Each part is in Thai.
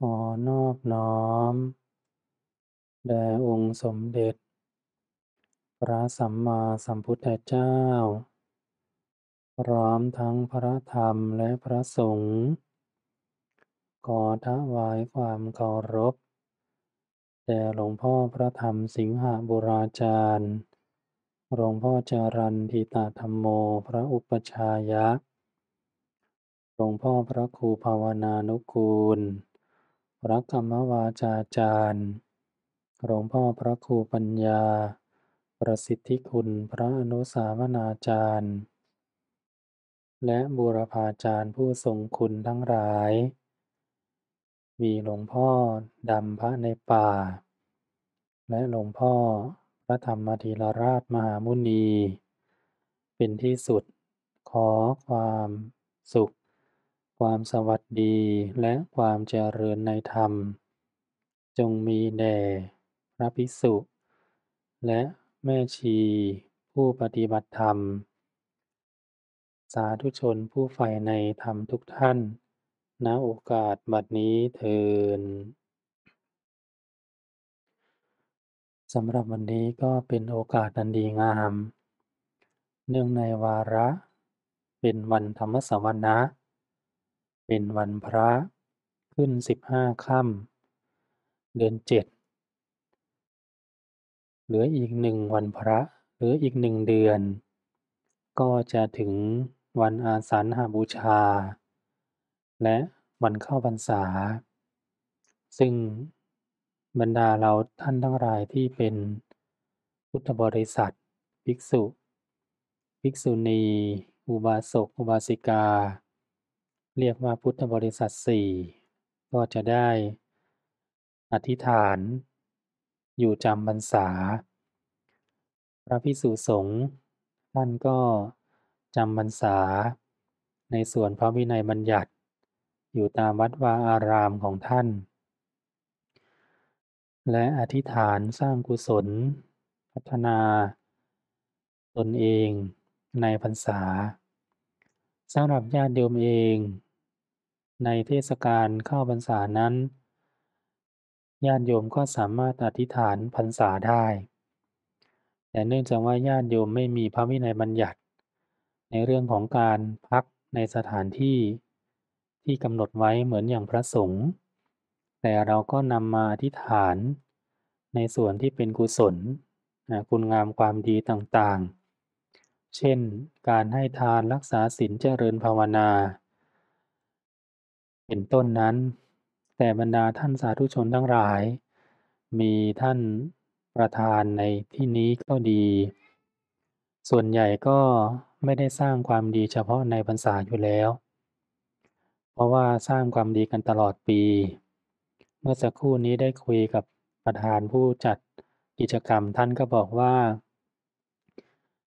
ขอนอบน้อมแด่องค์สมเด็จ พระสัมมาสัมพุทธเจ้า พร้อมทั้งพระธรรมและพระสงฆ์ขอถวายความเคารพแด่หลวงพ่อพระธรรมสิงหบุราจารย์หลวงพ่อจารันทิตาธรรมโมพระอุปชายะหลวงพ่อพระครูภาวนานุกูลพระธรรมวาจาจารย์ หลวงพ่อพระครูปัญญา ประสิทธิคุณพระอนุสาวนาจารย์ และบุรพาจารย์ผู้ทรงคุณทั้งหลาย มีหลวงพ่อดำพระในป่า และหลวงพ่อพระธรรมธีรราชมหามุนีเป็นที่สุด ขอความสุขความสวัสดีและความเจริญในธรรม จงมีแด่พระภิกษุ และแม่ชี ผู้ปฏิบัติธรรม สาธุชนผู้ใฝ่ในธรรมทุกท่าน ณ โอกาสบัดนี้เทินสำหรับวันนี้ก็เป็นโอกาสอันดีงาม เนื่องในวาระ เป็นวันธรรมสวรรคะเป็นวันพระขึ้นสิบห้าค่ำเดือนเจ็ดเหลืออีกหนึ่งวันพระหรืออีกหนึ่งเดือน ก็จะถึงวันอาสันหาบูชา และวันเข้าพรรษา ซึ่งบรรดาเราท่านทั้งหลายที่เป็นพุทธบริษัท ภิกษุ ภิกษุณี อุบาสกอุบาสิกาเรียกว่าพุทธบริษัทสี่ก็จะได้อธิษฐาน อยู่จำพรรษา พระพิสุสงฆ์ท่านก็จำพรรษาในส่วนพระวินัยบัญญัติ อยู่ตามวัดวาอารามของท่าน และอธิษฐานสร้างกุศล พัฒนาตนเองในพรรษาสำหรับญาติโยมเองในเทศกาลเข้าพรรษานั้นญาติโยมก็สามารถอธิษฐานพรรษาได้ แต่เนื่องจากว่าญาติโยมไม่มีพระวินัยบัญญัติ ในเรื่องของการพักในสถานที่ที่กำหนดไว้เหมือนอย่างพระสงฆ์แต่เราก็นำมาอธิษฐานในส่วนที่เป็นกุศลคุณงามความดีต่างๆ เช่น การให้ทานรักษาศีลเจริญภาวนาเป็นต้นนั้น แต่บรรดาท่านสาธุชนทั้งหลาย มีท่านประธานในที่นี้ก็ดี ส่วนใหญ่ก็ไม่ได้สร้างความดีเฉพาะในพรรษาอยู่แล้ว เพราะว่าสร้างความดีกันตลอดปี เมื่อสักครู่นี้ได้คุยกับประธานผู้จัดกิจกรรมท่านก็บอกว่า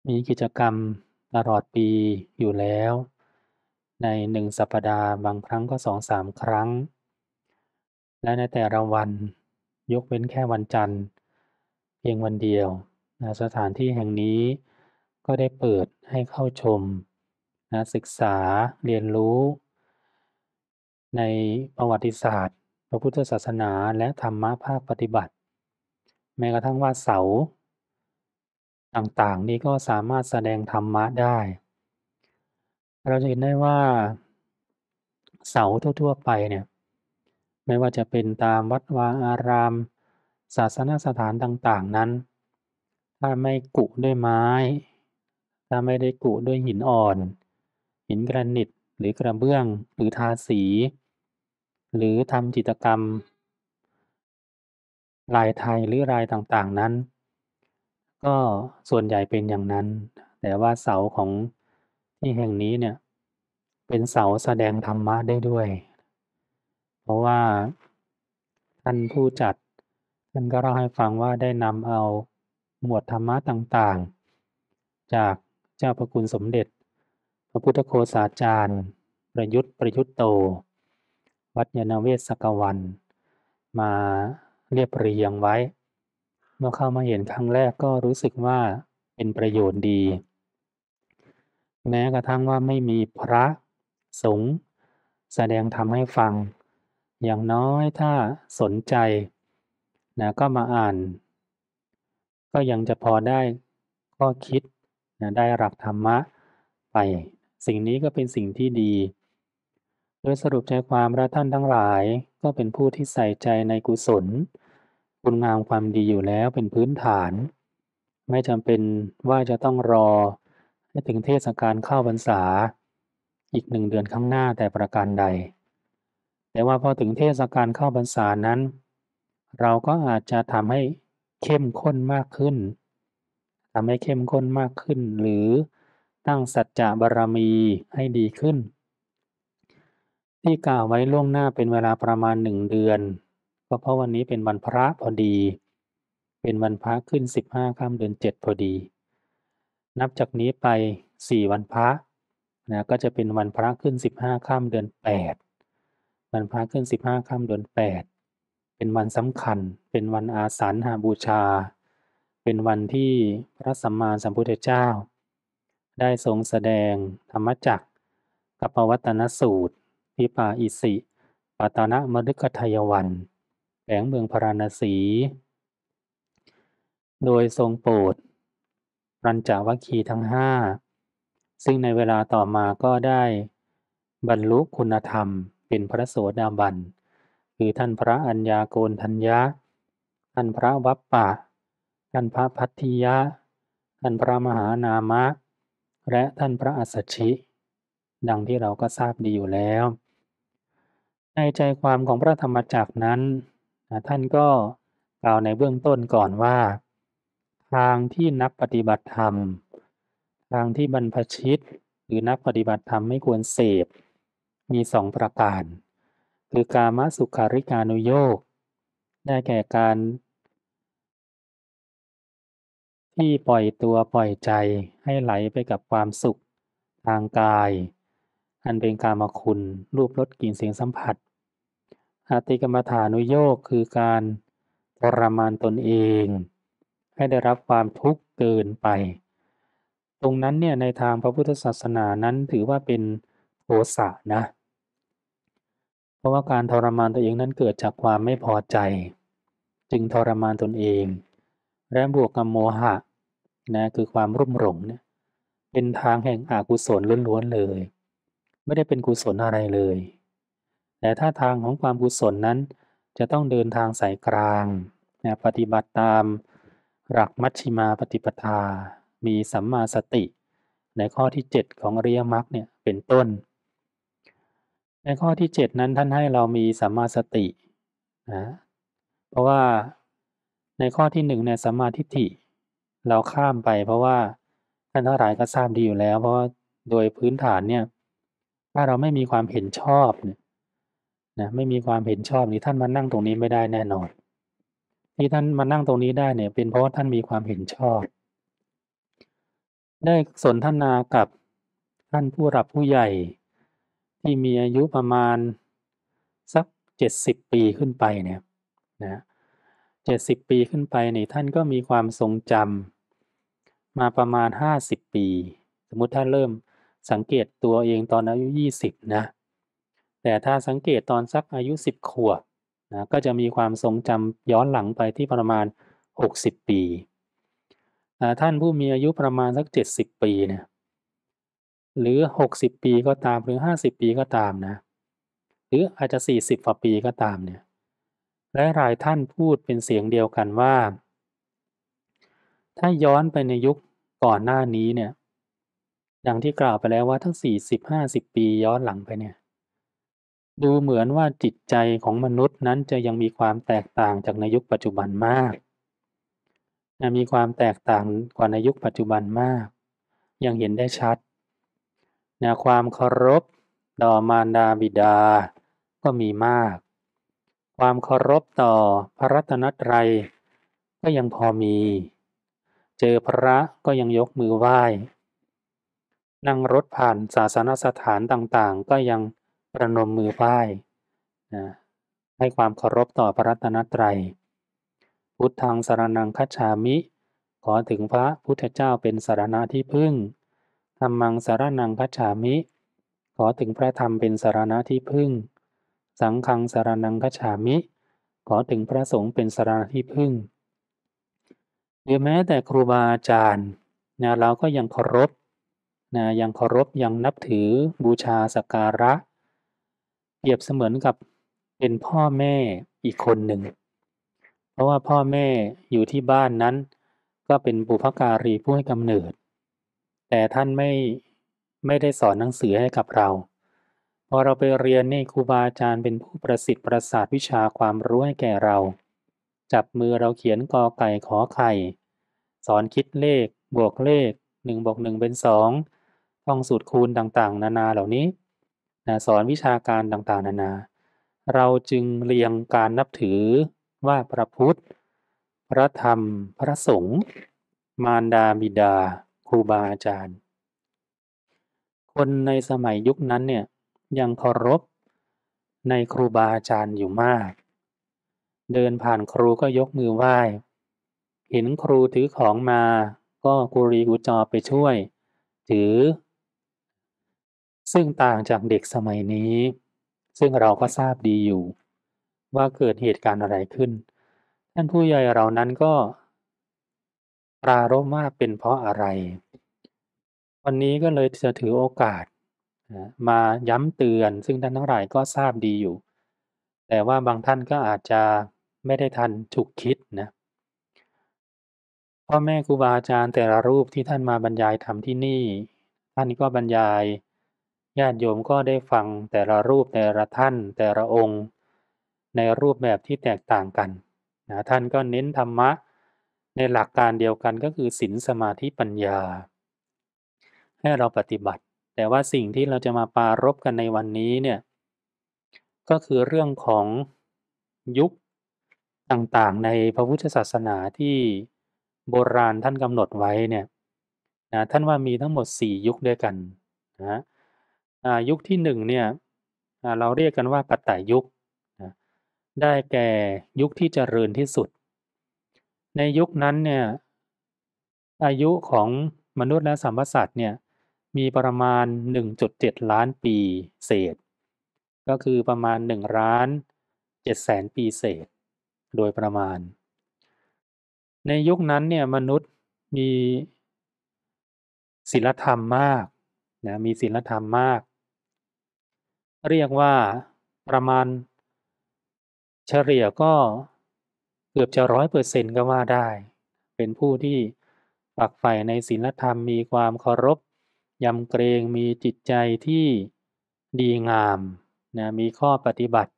มีกิจกรรมตลอดปีอยู่แล้วในหนึ่งสัปดาห์บางครั้งก็สองสามครั้ง และในแต่ละวัน ยกเว้นแค่วันจันทร์เพียงวันเดียวนะสถานที่แห่งนี้ก็ได้เปิดให้เข้าชมนะศึกษาเรียนรู้ ในประวัติศาสตร์ พระพุทธศาสนาและธรรมะภาคปฏิบัติ แม้กระทั่งว่าเสา ต่างๆ นี้ก็สามารถแสดงธรรมะได้เราจะเห็นได้ว่าเสาทั่วๆไปเนี่ย ไม่ว่าจะเป็นตามวัดวาอาราม ศาสนสถานต่างๆนั้น ถ้าไม่กุด้วยไม้ ถ้าไม่ได้กุด้วยหินอ่อน หินกรนิต หรือกระเบื้องหรือทาสี หรือทำจิตกรรม ลายไทยหรือลายต่างๆนั้น ก็ส่วนใหญ่เป็นอย่างนั้น แต่ว่าเสาของที่แห่งนี้เนี่ย เป็นเสาแสดงธรรมะได้ด้วย เพราะว่าท่านผู้จัดท่านก็เล่าให้ฟังว่าได้นำเอาหมวดธรรมะต่างๆ จากเจ้าพระคุณสมเด็จ พระพุทธโคสาจารย์ ประยุทธ์ประยุทธ์โตวัดยนเวศสกวัน มาเรียบเรียงไว้ เมื่อเข้ามาเห็นครั้งแรกก็รู้สึกว่าเป็นประโยชน์ดีแม้กระทั่งว่าไม่มีพระสงฆ์แสดงธรรมให้ฟัง อย่างน้อยถ้าสนใจนะก็มาอ่าน ก็ยังจะพอได้ข้อคิดนะได้รับธรรมะไป สิ่งนี้ก็เป็นสิ่งที่ดี โดยสรุปใจความพระท่านทั้งหลาย ก็เป็นผู้ที่ใส่ใจในกุศลคุณงามความดีอยู่แล้วเป็นพื้นฐาน ไม่จำเป็นว่าจะต้องรอใหถึงเทศกาลเข้าพรรษา อีกหนึ่งเดือนข้างหน้าแต่ประการใด แต่ว่าพอถึงเทศกาลเข้าพรรษานั้น เราก็อาจจะทำให้เข้มข้นมากขึ้นทำให้เข้มข้นมากขึ้น หรือตั้งสัจจะบารรมีให้ดีขึ้น ที่กล่าวไว้ล่วงหน้าเป็นเวลาประมาณหนึ่งเดือนก็เพราะวันนี้เป็นวันพระพอดี เป็นวันพระขึ้นสิบห้าค่ำเดือนเจ็ดพอดีนับจากนี้ไปสี่วันพระนะก็จะเป็นวันพระขึ้นสิบห้าข้ามเดือนแปดวันพระขึ้นสิบห้าข้ามเดือนแปดเป็นวันสำคัญเป็นวันอาสาฬหาบูชา เป็นวันที่พระสัมมาสัมพุทธเจ้า ได้ทรงแสดงธรรมจักกับปวัตนสูตรพิปาอิสิปตนะมฤคทายวันแ่งเมืองพราณสีโดยทรงโปรดปัญจวัคคีย์ทั้งห้า ซึ่งในเวลาต่อมาก็ได้ บรรลุคุณธรรมเป็นพระโสดาบัน คือท่านพระอัญญาโกณทัญญะท่านพระวัปปะ ท่านพระพัทธิยะ ท่านพระมหานามะ และท่านพระอัสสชิ ดังที่เราก็ทราบดีอยู่แล้ว ในใจความของพระธรรมจักรนั้น ท่านก็กล่าวในเบื้องต้นก่อนว่าทางที่นักปฏิบัติธรรม ทางที่บรรพชิต หรือนักปฏิบัติธรรมไม่ควรเสพ มีสองประการ คือกามสุขาริกานุโยก ได้แก่การ ที่ปล่อยตัวปล่อยใจให้ไหลไปกับความสุข ทางกาย อันเป็นกามคุณรูปรสกลิ่นเสียงสัมผัสอติกรรมฐานุโยกคือการทรมานตนเองให้ได้รับความทุกข์เกินไป ตรงนั้นเนี่ยในทางพระพุทธศาสนานั้นถือว่าเป็นโทสะนะ เพราะว่าการทรมานตัวเองนั้นเกิดจากความไม่พอใจ จึงทรมานตนเอง และบวกกับโมหะนะคือความรุ่มหลงเนี่ยเป็นทางแห่งอกุศลล้วนๆเลย ไม่ได้เป็นกุศลอะไรเลย แต่ถ้าทางของความกุศลนั้น จะต้องเดินทางสายกลางนะปฏิบัติตามหลักมัชชิมาปฏิปทา มีสัมมาสติ ในข้อที่ 7ของอริยมรรคเนี่ยเป็นต้น ในข้อที่7นั้นท่านให้เรามีสัมมาสตินะ เพราะว่าในข้อที่1เนี่ยสัมมาทิฏฐิเราข้ามไป เพราะว่าท่านทั้งหลายก็ทราบดีอยู่แล้วเพราะโดยพื้นฐานเนี่ย ถ้าเราไม่มีความเห็นชอบเนี่ยนะไม่มีความเห็นชอบนี่ท่านมานั่งตรงนี้ไม่ได้แน่นอนที่ท่านมานั่งตรงนี้ได้เนี่ยเป็นเพราะว่าท่านมีความเห็นชอบ ได้สนทนากับท่านผู้รับผู้ใหญ่ที่มีอายุประมาณสักเจ็ดสิบปีขึ้นไปเนี่ยนะเจ็ดสิบปีขึ้นไปเนี่ยท่านก็มีความทรงจำมาประมาณห้าสิบปี สมมติท่านเริ่มสังเกตตัวเองตอนอายุยี่สิบนะแต่ถ้าสังเกตตอนสักอายุสิบขวบนะก็จะมีความทรงจำย้อนหลังไปที่ประมาณ 60 ปีนะท่านผู้มีอายุประมาณสัก 70 ปีเนะหรือ 60 ปีก็ตามหรือ 50 ปีก็ตามนะหรืออาจจะ 40กว่าปีก็ตามเนี่ยและหลายท่านพูดเป็นเสียงเดียวกันว่า ถ้าย้อนไปในยุคก่อนหน้านี้เนี่ยดังที่กล่าวไปแล้วว่าทั้ง 40 50 ปีย้อนหลังไปเนี่ยดูเหมือนว่าจิตใจของมนุษย์นั้นจะยังมีความแตกต่างจากในยุคปัจจุบันมากนะมีความแตกต่างกว่าในยุคปัจจุบันมาก ยังเห็นได้ชัดนะความเคารพต่อมารดาบิดา ก็มีมาก ความเคารพต่อพระรัตนตรัย ก็ยังพอมี เจอพระก็ยังยกมือไหว้ นั่งรถผ่านศาสนสถานต่างๆ ก็ยังประนมมือไหว้นะให้ความเคารพต่อพระรัตนตรัย พุทธังสารนังคัจฉามิ ขอถึงพระพุทธเจ้าเป็นสารณะที่พึ่งธรรมังสารนังคัจฉามิ ขอถึงพระธรรมเป็นสารณะที่พึ่ง สังฆังสารนังคัจฉามิ ขอถึงพระสงฆ์เป็นสารณะที่พึ่ง หรือแม้แต่ครูบาอาจารย์นะเราก็ยังเคารพนะยังเคารพ ยังนับถือบูชาสักการะรียบเสมือนกับเป็นพ่อแม่อีกคนหนึ่ง เพราะว่าพ่อแม่อยู่ที่บ้านนั้น ก็เป็นบุพการีผู้ให้กำเนิด แต่ท่านไม่ไม่ได้สอนหนังสือให้กับเรา พอเราไปเรียนนี่ครูบาอาจารย์เป็นผู้ประสิทธิ์ประสาทวิชาความรู้ให้แก่เรา จับมือเราเขียนกอไก่ขอไข่ สอนคิดเลข บวกเลข1บวก1เป็น2ท่องสูตรคูณต่างๆ นานาเหล่านี้นะสอนวิชาการต่างๆ นานา เราจึงเรียงการนับถือว่า พระพุทธ พระธรรม พระสงฆ์ มารดาบิดาครูบาอาจารย์ คนในสมัยยุคนั้นเนี่ยยังเคารพในครูบาอาจารย์อยู่มาก เดินผ่านครูก็ยกมือไหว้ เห็นครูถือของมาก็กุรีกุจอไปช่วย ถือซึ่งต่างจากเด็กสมัยนี้ ซึ่งเราก็ทราบดีอยู่ ว่าเกิดเหตุการณ์อะไรขึ้น ท่านผู้ใหญ่เหล่านั้นก็ปรารมว่าเป็นเพราะอะไรวันนี้ก็เลยจะถือโอกาสมาย้ำเตือน ซึ่งท่านทั้งหลายก็ทราบดีอยู่ แต่ว่าบางท่านก็อาจจะไม่ได้ทันถูกคิดนะพ่อแม่ครูบาอาจารย์แต่ละรูปที่ท่านมาบรรยายทำที่นี่ ท่านก็บรรยายญาติโยมก็ได้ฟังแต่ละรูปแต่ละท่าน แต่ละองค์ในรูปแบบที่แตกต่างกันนะท่านก็เน้นธรรมะในหลักการเดียวกัน ก็คือศีลสมาธิปัญญา ให้เราปฏิบัติ แต่ว่าสิ่งที่เราจะมาปารบกันในวันนี้เนี่ยก็คือเรื่องของยุคต่างๆ ในพระพุทธศาสนาที่โบราณท่านกำหนดไว้เนี่ยนะท่านว่ามีทั้งหมด 4 ยุคด้วยกันนะยุคที่หนึ่งเนี่ยเราเรียกกันว่าปัตตายุค ได้แก่ยุคที่เจริญที่สุด ในยุคนั้นเนี่ยอายุของมนุษย์และสัมพสัตว์เนี่ยมีประมาณ 1.7ล้านปีเศษก็คือประมาณ1ล้าน7แสนปีเศษ โดยประมาณ ในยุคนั้นเนี่ยมนุษย์มีศีลธรรมมากนะมีศีลธรรมมากเรียกว่าประมาณ เฉลี่ยก็เกือบจะร้อยเปอร์เซ็นต์ก็ว่าได้ เป็นผู้ที่ฝักใฝ่ในศีลธรรมมีความเคารพยำเกรงมีจิตใจที่ดีงามนะมีข้อปฏิบัติ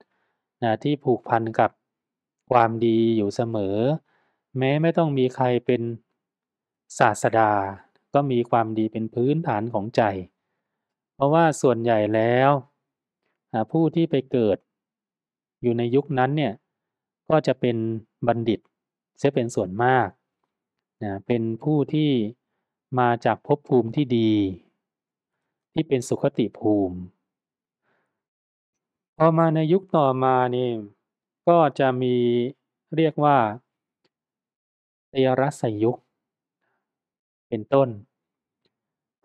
นะที่ผูกพันกับความดีอยู่เสมอ แม้ไม่ต้องมีใครเป็นศาสดา ก็มีความดีเป็นพื้นฐานของใจ เพราะว่าส่วนใหญ่แล้วผู้ที่ไปเกิดอยู่ในยุคนั้นเนี่ย ก็จะเป็นบัณฑิตเสียเป็นส่วนมากนะเป็นผู้ที่มาจากภพภูมิที่ดี ที่เป็นสุขติภูมิ พอมาในยุคต่อมานี่ก็จะมีเรียกว่าเตยรัสยุคเป็นต้น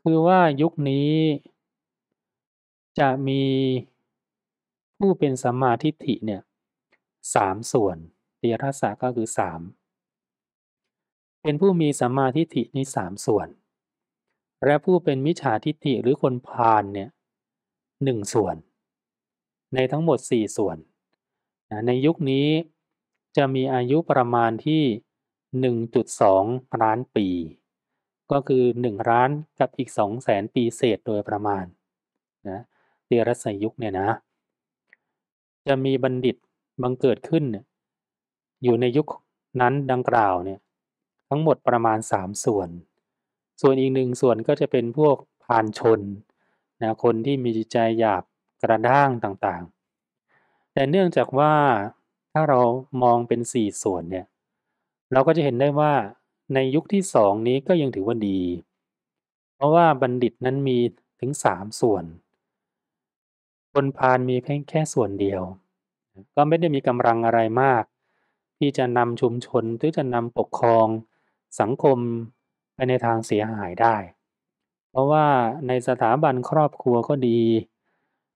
คือว่ายุคนี้จะมีผู้เป็นสัมมาทิฏฐิเนี่ยสามส่วนติยทัศน์ก็คือสามเป็นผู้มีสัมมาทิฏฐินี้สามส่วน และผู้เป็นมิจฉาทิฏฐิหรือคนพาลเนี่ยหนึ่งส่วน ในทั้งหมดสี่ส่วน ในยุคนี้จะมีอายุประมาณที่หนึ่งจุดสองล้านปี ก็คือหนึ่งล้านกับอีกสองแสนปีเศษโดยประมาณนะเยรัสยุคเนี่ยนะจะมีบัณฑิตบังเกิดขึ้นเนี่ยอยู่ในยุคนั้นดังกล่าวเนี่ยทั้งหมดประมาณ3ส่วน ส่วนอีกหนึ่งส่วนก็จะเป็นพวกพานชนนะคนที่มีจิตใจหยาบกระด้างต่างๆ แต่เนื่องจากว่าถ้าเรามองเป็น 4 ส่วนเนี่ยเราก็จะเห็นได้ว่าในยุคที่สองนี้ก็ยังถือว่าดี เพราะว่าบัณฑิตนั้นมีถึง3ส่วนคนพาลมีเพียงแค่ส่วนเดียว ก็ไม่ได้มีกำลังอะไรมาก ที่จะนำชุมชน หรือจะนำปกครองสังคมไปในทางเสียหายได้ เพราะว่าในสถาบันครอบครัวก็ดี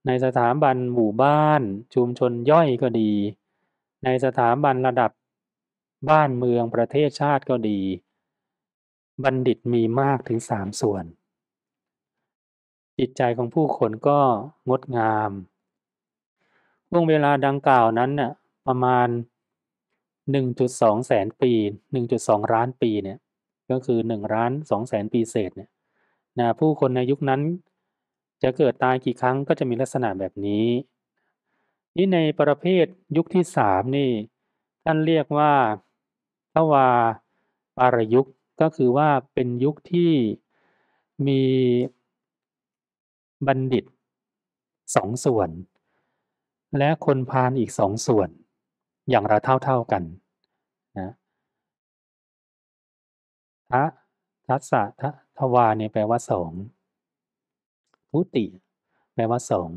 ในสถาบันหมู่บ้านชุมชนย่อยก็ดี ในสถาบันระดับบ้านเมืองประเทศชาติก็ดี บัณฑิตมีมากถึงสามส่วนจิตใจของผู้คนก็งดงาม ช่วงเวลาดังกล่าวนั้นน่ะประมาณ 1.2 แสนปี 1.2ล้านปีเนี่ยก็คือ1ล้าน2แสนปีเศษเนี่ยนะผู้คนในยุคนั้นจะเกิดตายกี่ครั้งก็จะมีลักษณะแบบนี้ นี่ในประเภทยุคที่สามนี่ท่านเรียกว่าทวาปารยุคก็คือว่าเป็นยุคที่มีบัณฑิตสองส่วน และคนพาลอีกสองส่วน อย่างระเท่าๆกันนะทะทัศทะทวาเนี่ยแปลว่าสองพุติ แปลว่าสอง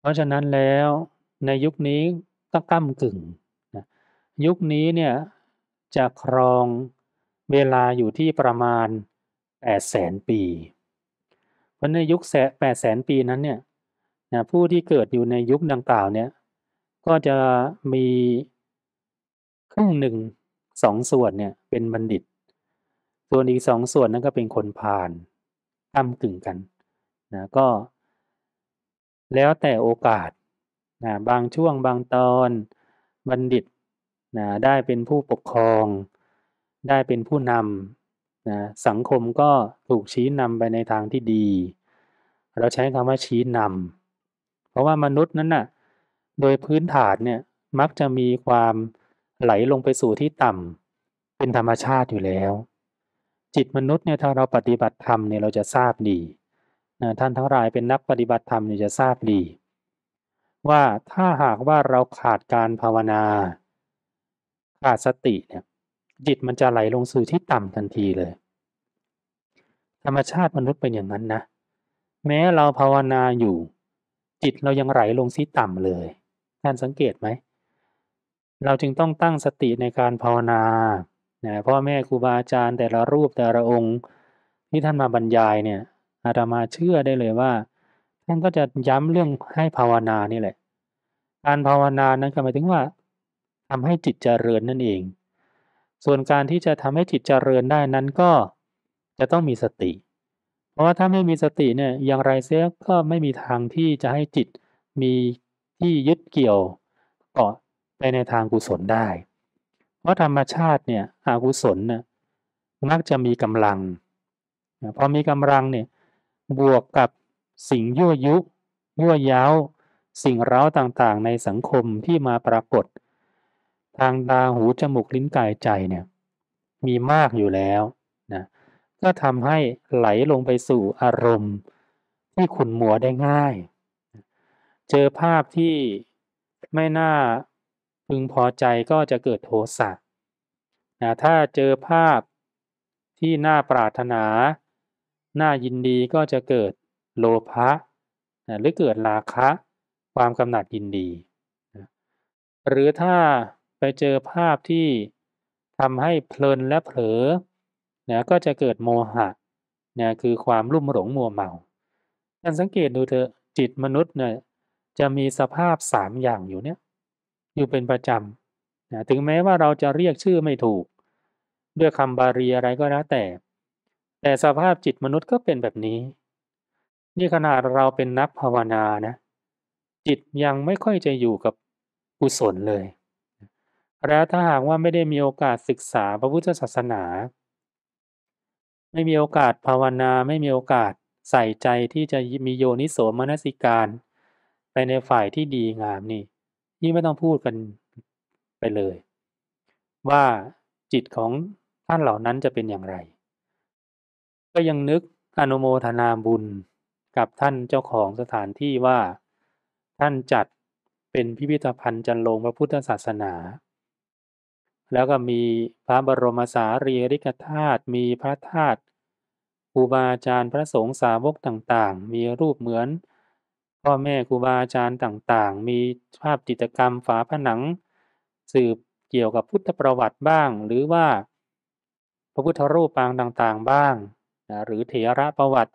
เพราะฉะนั้นแล้วในยุคนี้ก็ก้มกึ่งนะยุคนี้เนี่ยจะครองเวลาอยู่ที่ประมาณ8แสนปีเพราะในยุคแปดแสนปีนั้นเนี่ยนะผู้ที่เกิดอยู่ในยุคดังกล่าวเนี่ยก็จะมีครึ่งหนึ่งสองส่วนเนี่ยเป็นบัณฑิต ส่วนอีกสองส่วนนั้นก็เป็นคนผ่านตั้มกึ่งกันนะก็ แล้วแต่โอกาสนะบางช่วงบางตอนบัณฑิตนะได้เป็นผู้ปกครองได้เป็นผู้นำนะสังคมก็ถูกชี้นำไปในทางที่ดี เราใช้คำว่าชี้นำเพราะว่ามนุษย์นั้นนะ่ะโดยพื้นฐานเนี่ยมักจะมีความไหลลงไปสู่ที่ต่ำเป็นธรรมชาติอยู่แล้ว จิตมนุษย์เนี่ยถ้าเราปฏิบัติธรรมเนี่ยเราจะทราบดีนะท่านทั้งหลายเป็นนักปฏิบัติธรรมเนี่ยจะทราบดีว่าถ้าหากว่าเราขาดการภาวนา ขาดสติเนี่ยจิตมันจะไหลลงสู่ที่ต่ำทันทีเลยธรรมชาติมนุษย์เป็นอย่างนั้นนะแม้เราภาวนาอยู่ จิตเรายังไหลลงซีต่ำเลยท่านสังเกตไหมเราจึงต้องตั้งสติในการภาวนานะพ่อแม่ครูบาอาจารย์แต่ละรูปแต่ละองค์ ที่ท่านมาบรรยายเนี่ย อาตมาเชื่อได้เลยว่าท่านก็จะย้ำเรื่องให้ภาวนานี่แหละ การภาวนานั้นก็หมายถึงว่า ทำให้จิตเจริญนั่นเอง ส่วนการที่จะทำให้จิตเจริญได้นั้นก็จะต้องมีสติ เพราะว่าถ้าไม่มีสติเนี่ยอย่างไรเสียก็ไม่มีทางที่จะให้จิตมีที่ยึดเกี่ยวเกาะไปในทางกุศลได้ เพราะธรรมชาติเนี่ยอกุศลน่ยมักจะมีกำลังพอมีกำลังเนี่ยบวกกับสิ่งยั่วยุยั่วย้าวสิ่งร้าวต่างๆ ในสังคมที่มาปรากฏ ทางตาหูจมูกลิ้นกายใจเนี่ย มีมากอยู่แล้วก็ทำให้ไหลลงไปสู่อารมณ์ที่ขุนหมัวได้ง่าย เจอภาพที่ไม่น่าพึงพอใจก็จะเกิดโทสะนะถ้าเจอภาพที่น่าปรารถนา น่ายินดีก็จะเกิดโลภะนะหรือเกิดราคะ ความกำหนัดยินดี หรือถ้าไปเจอภาพที่ทำให้เพลินและเผลอนะก็จะเกิดโมหะนะคือความรุ่มหลงมัวเมาท่านสังเกตดูเถอะจิตมนุษย์เนี่ยจะมีสภาพสามอย่างอยู่เนี่ยอยู่เป็นประจำนะถึงแม้ว่าเราจะเรียกชื่อไม่ถูก ด้วยคำบาลีอะไรก็แล้วแต่ แต่สภาพจิตมนุษย์ก็เป็นแบบนี้ นี่ขนาดเราเป็นนักภาวนานะจิตยังไม่ค่อยจะอยู่กับกุศลเลย แล้วถ้าหากว่าไม่ได้มีโอกาสศึกษาพระพุทธศาสนาไม่มีโอกาสภาวนา ไม่มีโอกาสใส่ใจที่จะมีโยนิโสมนสิการ ไปในฝ่ายที่ดีงามนี่ยิ่งไม่ต้องพูดกันไปเลย ว่าจิตของท่านเหล่านั้นจะเป็นอย่างไร ก็ยังนึกอนุโมทนาบุญกับท่านเจ้าของสถานที่ว่า ท่านจัดเป็นพิพิธภัณฑ์จันโลงพระพุทธศาสนาแล้วก็มีพระบรมสารีริกธาตุ มีพระธาตุครูบาอาจารย์พระสงฆ์สาวกต่างๆ มีรูปเหมือนพ่อแม่ครูบาอาจารย์ต่างๆ มีภาพจิตกรรมฝาผนัง สืบเกี่ยวกับพุทธประวัติบ้าง หรือว่า พระพุทธรูปปางต่างๆบ้างนะหรือเถระประวัติ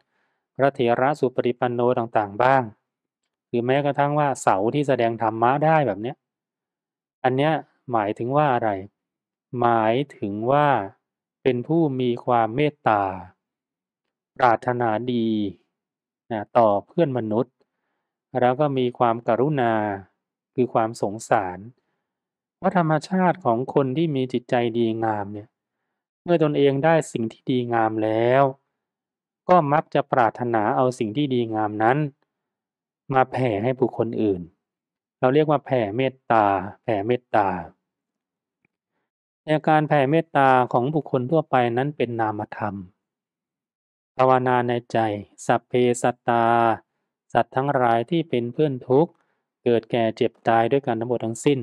พระเถระสุปฏิปันโนต่างๆบ้าง หรือแม้กระทั่งว่าเสาที่แสดงธรรมะได้แบบเนี้ยอันเนี้ยหมายถึงว่าอะไรหมายถึงว่าเป็นผู้มีความเมตตา ปรารถนาดีนะต่อเพื่อนมนุษย์ แล้วก็มีความกรุณา คือความสงสารว่าธรรมชาติของคนที่มีจิตใจดีงาม เนี่ย เมื่อตนเองได้สิ่งที่ดีงามแล้ว ก็มักจะปรารถนาเอาสิ่งที่ดีงามนั้นมาแผ่ให้บุคคลอื่น เราเรียกว่าแผ่เมตตา แผ่เมตตาแต่การแผ่เมตตาของบุคคลทั่วไปนั้นเป็นนามธรรม ภาวนาในใจ สัพเพ สัตตา สัตว์ทั้งหลายที่เป็นเพื่อนทุกข์ เกิดแก่เจ็บตายด้วยกันทั้งหมดทั้งสิ้น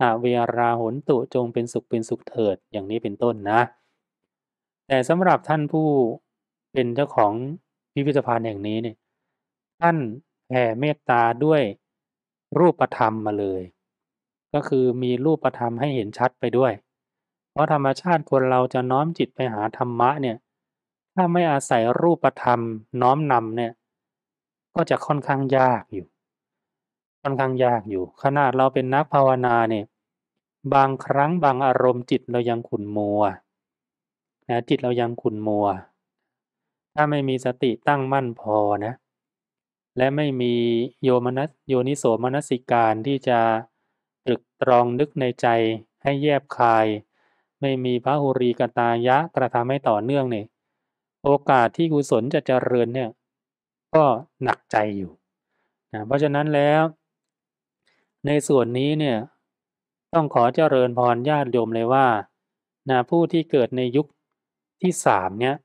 หาเวราหนตุจงเป็นสุขเป็นสุขเถิดอย่างนี้เป็นต้นนะ แต่สำหรับท่านผู้เป็นเจ้าของพิพิธภัณฑ์แห่งนี้เนี่ย ท่านแผ่เมตตาด้วยรูปธรรมมาเลยก็คือมีรูปธรรมให้เห็นชัดไปด้วย เพราะธรรมชาติคนเราจะน้อมจิตไปหาธรรมะเนี่ย ถ้าไม่อาศัยรูปธรรมน้อมนำเนี่ย ก็จะค่อนข้างยากอยู่ ค่อนข้างยากอยู่ ขนาดเราเป็นนักภาวนาเนี่ย บางครั้งบางอารมณ์จิตเรายังขุ่นมัวนะจิตเรายังขุ่นมัว ถ้าไม่มีสติตั้งมั่นพอนะ และไม่มีโยมนัสโยนิโสมนสิการที่จะตรึกตรองนึกในใจให้แยบคาย ไม่มีพระหุรีกตายะกระทำให้ต่อเนื่องเนี่ยโอกาสที่กุศลจะเจริญเนี่ยก็หนักใจอยู่นะเพราะฉะนั้นแล้ว ในส่วนนี้เนี่ยต้องขอเจริญพรญาติโยมเลยว่านะผู้ที่เกิดในยุคที่สามเนี่ย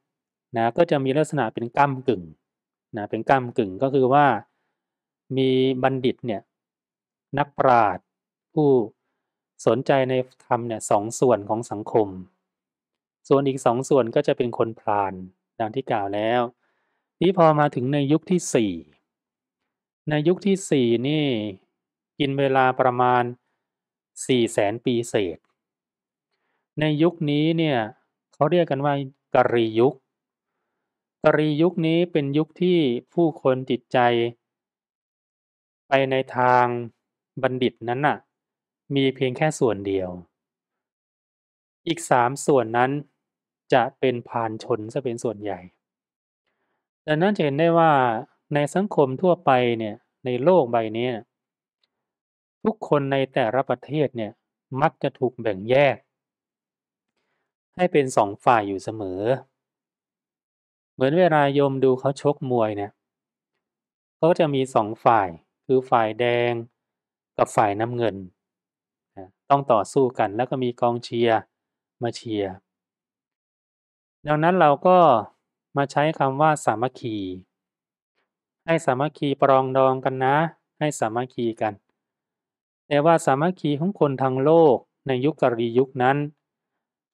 นะก็จะมีลักษณะเป็นก้มกึ่งนะเป็นก้มกึ่งก็คือว่ามีบัณฑิตเนี่ยนักปราชผู้สนใจในธรรมเนี่ยสองส่วนของสังคม ส่วนอีกสองส่วนก็จะเป็นคนพลานดังที่กล่าวแล้วนี่พอมาถึงในยุคที่สี่ในยุคที่สี่นี่ กินเวลาประมาณสี่แสนปีเศษ ในยุคนี้เนี่ยเขาเรียกกันว่ากรียุค กรียุคนี้เป็นยุคที่ผู้คนจิตใจ ไปในทางบัณฑิตนั้นน่ะมีเพียงแค่ส่วนเดียว อีกสามส่วนนั้นจะเป็นพานชนซะเป็นส่วนใหญ่ ดังนั้นจะเห็นได้ว่าในสังคมทั่วไปเนี่ย ในโลกใบนี้ ทุกคนในแต่ละประเทศเนี่ยมักจะถูกแบ่งแยก ให้เป็นสองฝ่ายอยู่เสมอ เหมือนเวลาโยมดูเขาชกมวยเนี่ยเขาจะมีสองฝ่ายคือฝ่ายแดงกับฝ่ายน้ำเงินต้องต่อสู้กันแล้วก็มีกองเชียร์มาเชียร์ ดังนั้นเราก็มาใช้คำว่าสามัคคีให้สามัคคีปรองดองกันนะ ให้สามัคคีกัน แต่ว่าสามัคคีของคนทางโลกในยุคกรียุคนั้น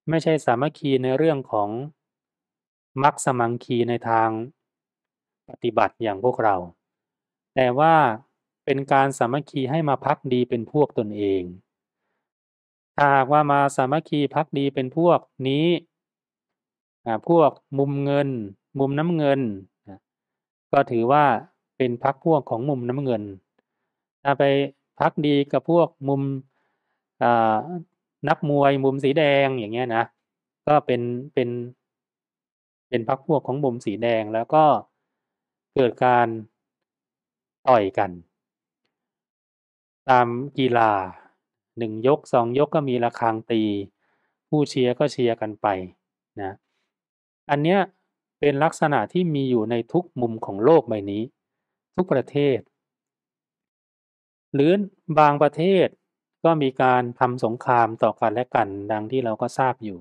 ไม่ใช่สามัคคีในเรื่องของมักสมังคีในทาง ปฏิบัติอย่างพวกเรา แต่ว่า เป็นการสามัคคีให้มาพักดีเป็นพวกตนเองถ้าหากว่ามาสามัคคีพักดีเป็นพวกนี้ พวกมุมเงิน มุมน้ำเงิน ก็ถือว่าเป็นพักพวกของมุมน้ำเงิน ถ้าไปพักดีกับพวกมุมนักมวยมุมสีแดงอย่างเงี้ยนะ ก็เป็นเป็น เป็นพักพวกของมุมสีแดงแล้วก็เกิดการ ต่อยกัน ตามกีฬาหนึ่งยกสองยกก็มีระฆังตี ผู้เชียร์ก็เชียร์กันไปนะอันเนี้ยเป็นลักษณะที่มีอยู่ในทุกมุมของโลกใบนี้ ทุกประเทศ หรือบางประเทศก็มีการทำสงครามต่อกันและกัน ดังที่เราก็ทราบอยู่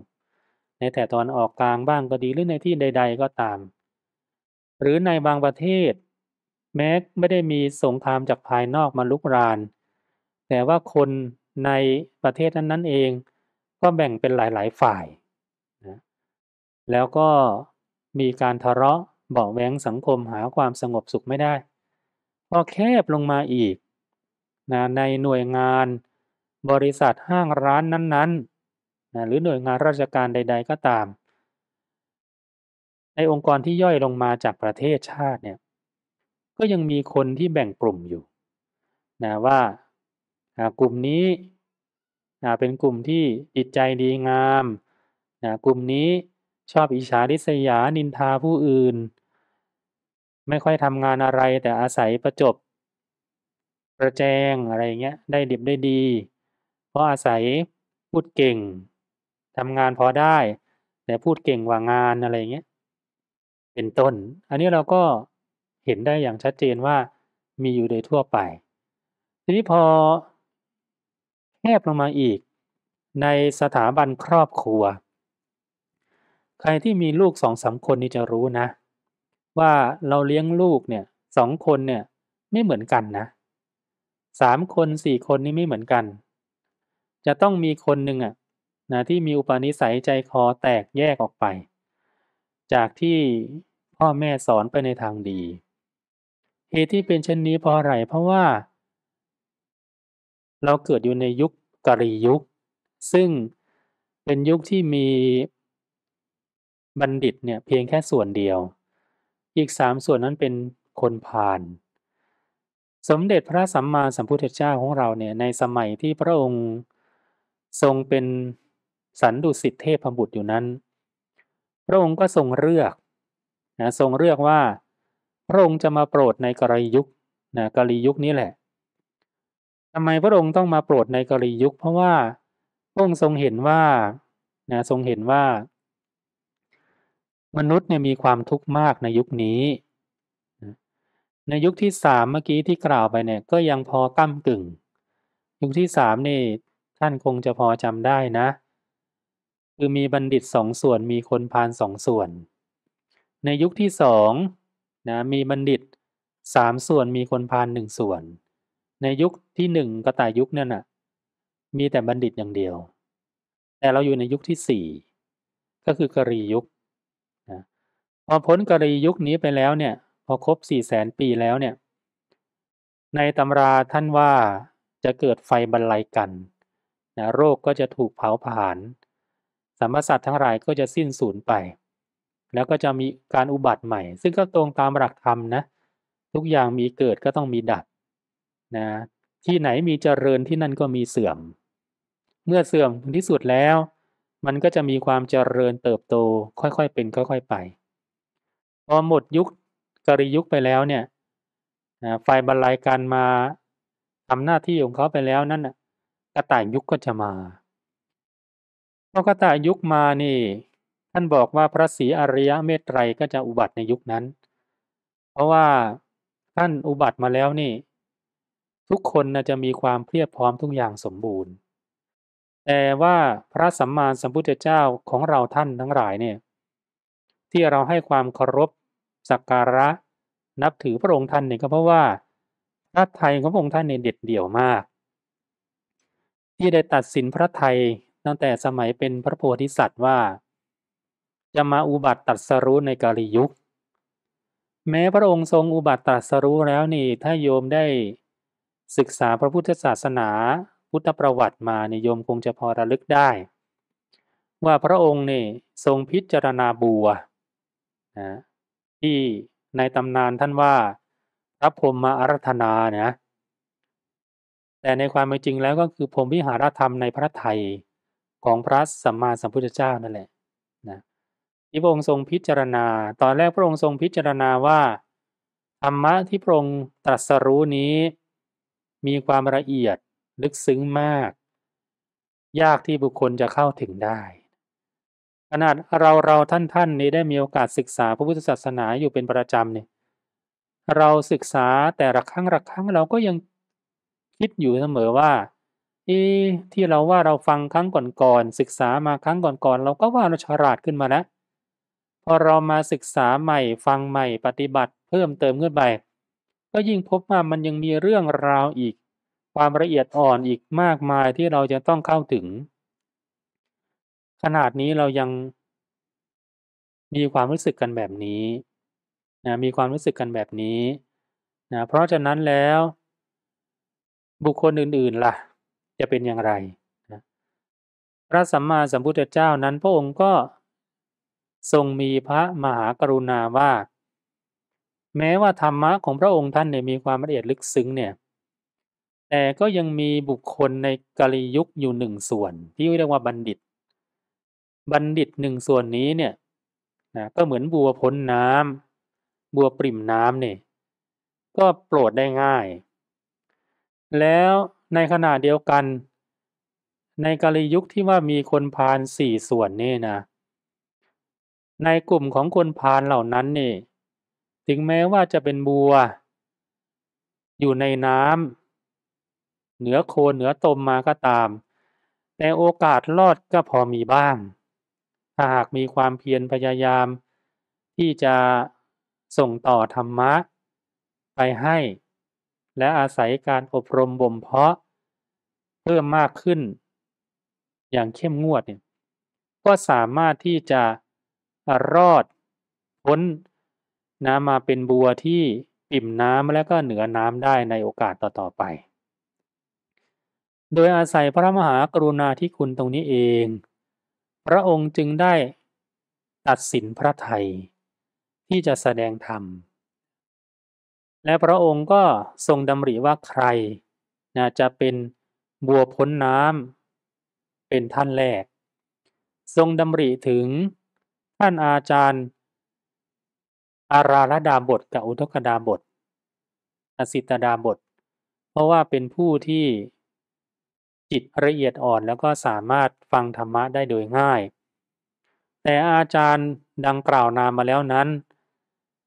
ในแต่ตอนออกกลางบ้างก็ดีหรือในที่ใดๆก็ตาม หรือในบางประเทศ แม้ไม่ได้มีสงครามจากภายนอกมาลุกราน แต่ว่าคนในประเทศนั้นๆเองก็แบ่งเป็นหลายๆ ฝ่ายนะแล้วก็มีการทะเลาะเบาแหวงสังคมหาความสงบสุขไม่ได้ก็แคบลงมาอีกนะในหน่วยงานบริษัทห้างร้านนั้นๆนะหรือหน่วยงานราชการใดๆก็ตาม ในองค์กรที่ย่อยลงมาจากประเทศชาติเนี่ย ก็ยังมีคนที่แบ่งกลุ่มอยู่ นะว่านะกลุ่มนี้นะเป็นกลุ่มที่จิตใจดีงามนะกลุ่มนี้ชอบอิจฉาริษยานินทาผู้อื่น ไม่ค่อยทำงานอะไร แต่อาศัยประจบประแจงอะไรเงี้ย ได้ดิบได้ดี เพราะอาศัยพูดเก่งทำงานพอได้ แต่พูดเก่งกว่างานอะไรเงี้ยเป็นต้น อันนี้เราก็เห็นได้อย่างชัดเจนว่ามีอยู่โดยทั่วไป ทีนี้พอแคบลงมาอีกในสถาบันครอบครัว ใครที่มีลูกสองสาคนนี่จะรู้นะ ว่าเราเลี้ยงลูกเนี่ยสองคนเนี่ย ไม่เหมือนกันนะสามคนสี่คนนี่ไม่เหมือนกัน จะต้องมีคนหนึ่งอะนะที่มีอุปนิสัยใจคอแตกแยกออกไป จากที่พ่อแม่สอนไปในทางดี เหตุที่เป็นเช่นนี้เพราะอะไรเพราะว่าเราเกิดอยู่ในยุคกะรียุคซึ่งเป็นยุคที่มีบัณฑิตเนี่ย เพียงแค่ส่วนเดียว อีกสามส่วนนั้นเป็นคนผ่าน สมเด็จพระสัมมาสัมพุทธเจ้าของเราเนี่ยในสมัยที่พระองค์ทรงเป็นสันดุสิตเทพบุตรอยู่นั้น พระองค์ก็ทรงเลือกนะทรงเลือกว่า พระองค์จะมาโปรดในกรียุคนะกรียุคนี้แหละทำไมพระองค์ต้องมาโปรดในกรียุคเพราะว่าพระองค์ทรงเห็นว่านะทรงเห็นว่า มนุษย์เนี่ยมีความทุกข์มากในยุคนี้ ในยุคที่สามเมื่อกี้ที่กล่าวไปเนี่ย ก็ยังพอก้ากึ่งยุคที่สามนี่ท่านคงจะพอจำได้นะ คือมีบัณฑิตสองส่วนมีคนพานสองส่วน ในยุคที่สองนะมีบัณฑิตสามส่วนมีคนพานหนึ่งส่วนในยุคที่หนึ่งกระต่ายยุคนั่นน่ะมีแต่บัณฑิตอย่างเดียว แต่เราอยู่ในยุคที่สี่ก็คือกะรียุคนะพอพ้นกะรียุคนี้ไปแล้วเนี่ยพอครบสี่แสนปีแล้วเนี่ยในตำราท่านว่าจะเกิดไฟบรรลัยกันนะโรคก็จะถูกเผาผลาญสมรพสัตว์ทั้งหลายก็จะสิ้นสูญไป แล้วก็จะมีการอุบัติใหม่ ซึ่งก็ตรงตามหลักธรรมนะทุกอย่างมีเกิดก็ต้องมีดับนะที่ไหนมีเจริญที่นั่นก็มีเสื่อม เมื่อเสื่อมถึงที่สุดแล้ว มันก็จะมีความเจริญเติบโตค่อยๆเป็นค่อย ๆไป พอหมดยุคกริยุคไปแล้วเนี่ยนะไฟบรรลัยการมาทำหน้าที่ของเขาไปแล้วนั่นะกระต่ายยุคก็จะมาพอกระต่ายยุคมานี่ ท่านบอกว่าพระศรีอริยเมตไตรก็จะอุบัติในยุคนั้น เพราะว่าท่านอุบัติมาแล้วนี่ทุกคนนะจะมีความเพียบพร้อมทุกอย่างสมบูรณ์ แต่ว่าพระสัมมาสัมพุทธเจ้าของเราท่านทั้งหลายเนี่ย ที่เราให้ความเคารพสักการะ นับถือพระองค์ท่านเนี่ยก็เพราะว่า พระไทยของพระองค์ท่านเนี่ยเด็ดเดี่ยวมาก ที่ได้ตัดสินพระไทยตั้งแต่สมัยเป็นพระโพธิสัตว์ว่าจะมาอุบัติตัดสรุในกาลยุค แม้พระองค์ทรงอุบัติตัดสรุแล้วนี่ถ้าโยมได้ศึกษาพระพุทธศาสนาพุทธประวัติมาน่ยมคงจะพอระลึกได้ ว่าพระองค์นี่ทรงพิจารณาบัวนะที่ในตำนานท่านว่าพระพรมมาอารัธนานะแต่ในความเป็นจริงแล้วก็คือพรมวิหารธรรมในพระไทยของพระสัมมาสัมพุทธเจ้านั่นแหละนะที่พระองค์ทรงพิจารณาตอนแรกพระองค์ทรงพิจารณาว่าธรรมะที่พระองค์ตรัสรู้นี้มีความละเอียดลึกซึ้งมาก ยากที่บุคคลจะเข้าถึงได้ขนาดเราเราท่านท่านนี้ได้มีโอกาสศึกษาพระพุทธศาสนาอยู่เป็นประจำเนี่ยเราศึกษาแต่ละครั้งละครั้งเราก็ยังคิดอยู่เสมอว่าเอ๊ที่เราว่าเราฟังครั้งก่อนๆศึกษามาครั้งก่อนๆเราก็ว่าเราฉลาดขึ้นมาแล้วพอเรามาศึกษาใหม่ฟังใหม่ปฏิบัติ เพิ่มเติมขึ้นไปก็ยิ่งพบว่ามันยังมีเรื่องราวอีกความละเอียดอ่อนอีกมากมายที่เราจะต้องเข้าถึง ขนาดนี้เรายังมีความรู้สึกกันแบบนี้นะมีความรู้สึกกันแบบนี้นะเพราะฉะนั้นแล้ว บุคคลอื่นๆล่ะ จะเป็นอย่างไรนะพระสัมมาสัมพุทธเจ้านั้น พระองค์ก็ทรงมีพระมหากรุณาว่าแม้ว่าธรรมะของพระองค์ท่านเนี่ยมีความละเอียดลึกซึ้งเนี่ย แต่ก็ยังมีบุคคลในกาลยุคอยู่หนึ่งส่วน ที่เรียกว่าบัณฑิต บัณฑิตหนึ่งส่วนนี้เนี่ยนะก็เหมือนบัวพ้นน้ำ บัวปริ่มน้ำเนี่ยก็โปรดได้ง่าย แล้วในขณะเดียวกัน ในกาลยุคที่ว่ามีคนพานสี่ส่วนนี่นะ ในกลุ่มของคนพานเหล่านั้นนี่ถึงแม้ว่าจะเป็นบัว อยู่ในน้ำเหนือโคนเหนือตมมาก็ตาม แต่โอกาสรอดก็พอมีบ้าง ถ้าหากมีความเพียรพยายาม ที่จะส่งต่อธรรมะ ไปให้ และอาศัยการอบรมบ่มเพาะเพิ่มมากขึ้น อย่างเข้มงวดเนี่ย ก็สามารถที่จะรอดพ้นนะมาเป็นบัวที่อิ่มน้ำและก็เหนือน้ำได้ในโอกาสต่อ ๆ ไป โดยอาศัยพระมหากรุณาธิคุณตรงนี้เอง พระองค์จึงได้ตัดสินพระไทย ที่จะแสดงธรรม และพระองค์ก็ทรงดำริว่าใครนะจะเป็นบัวพ้นน้ำเป็นท่านแรก ทรงดำริถึงท่านอาจารย์อาราลดาบทกับอุทกดาบทอสิตดาบท เพราะว่าเป็นผู้ที่จิตละเอียดอ่อนแล้วก็สามารถฟังธรรมะได้โดยง่าย แต่อาจารย์ดังกล่าวนามมาแล้วนั้น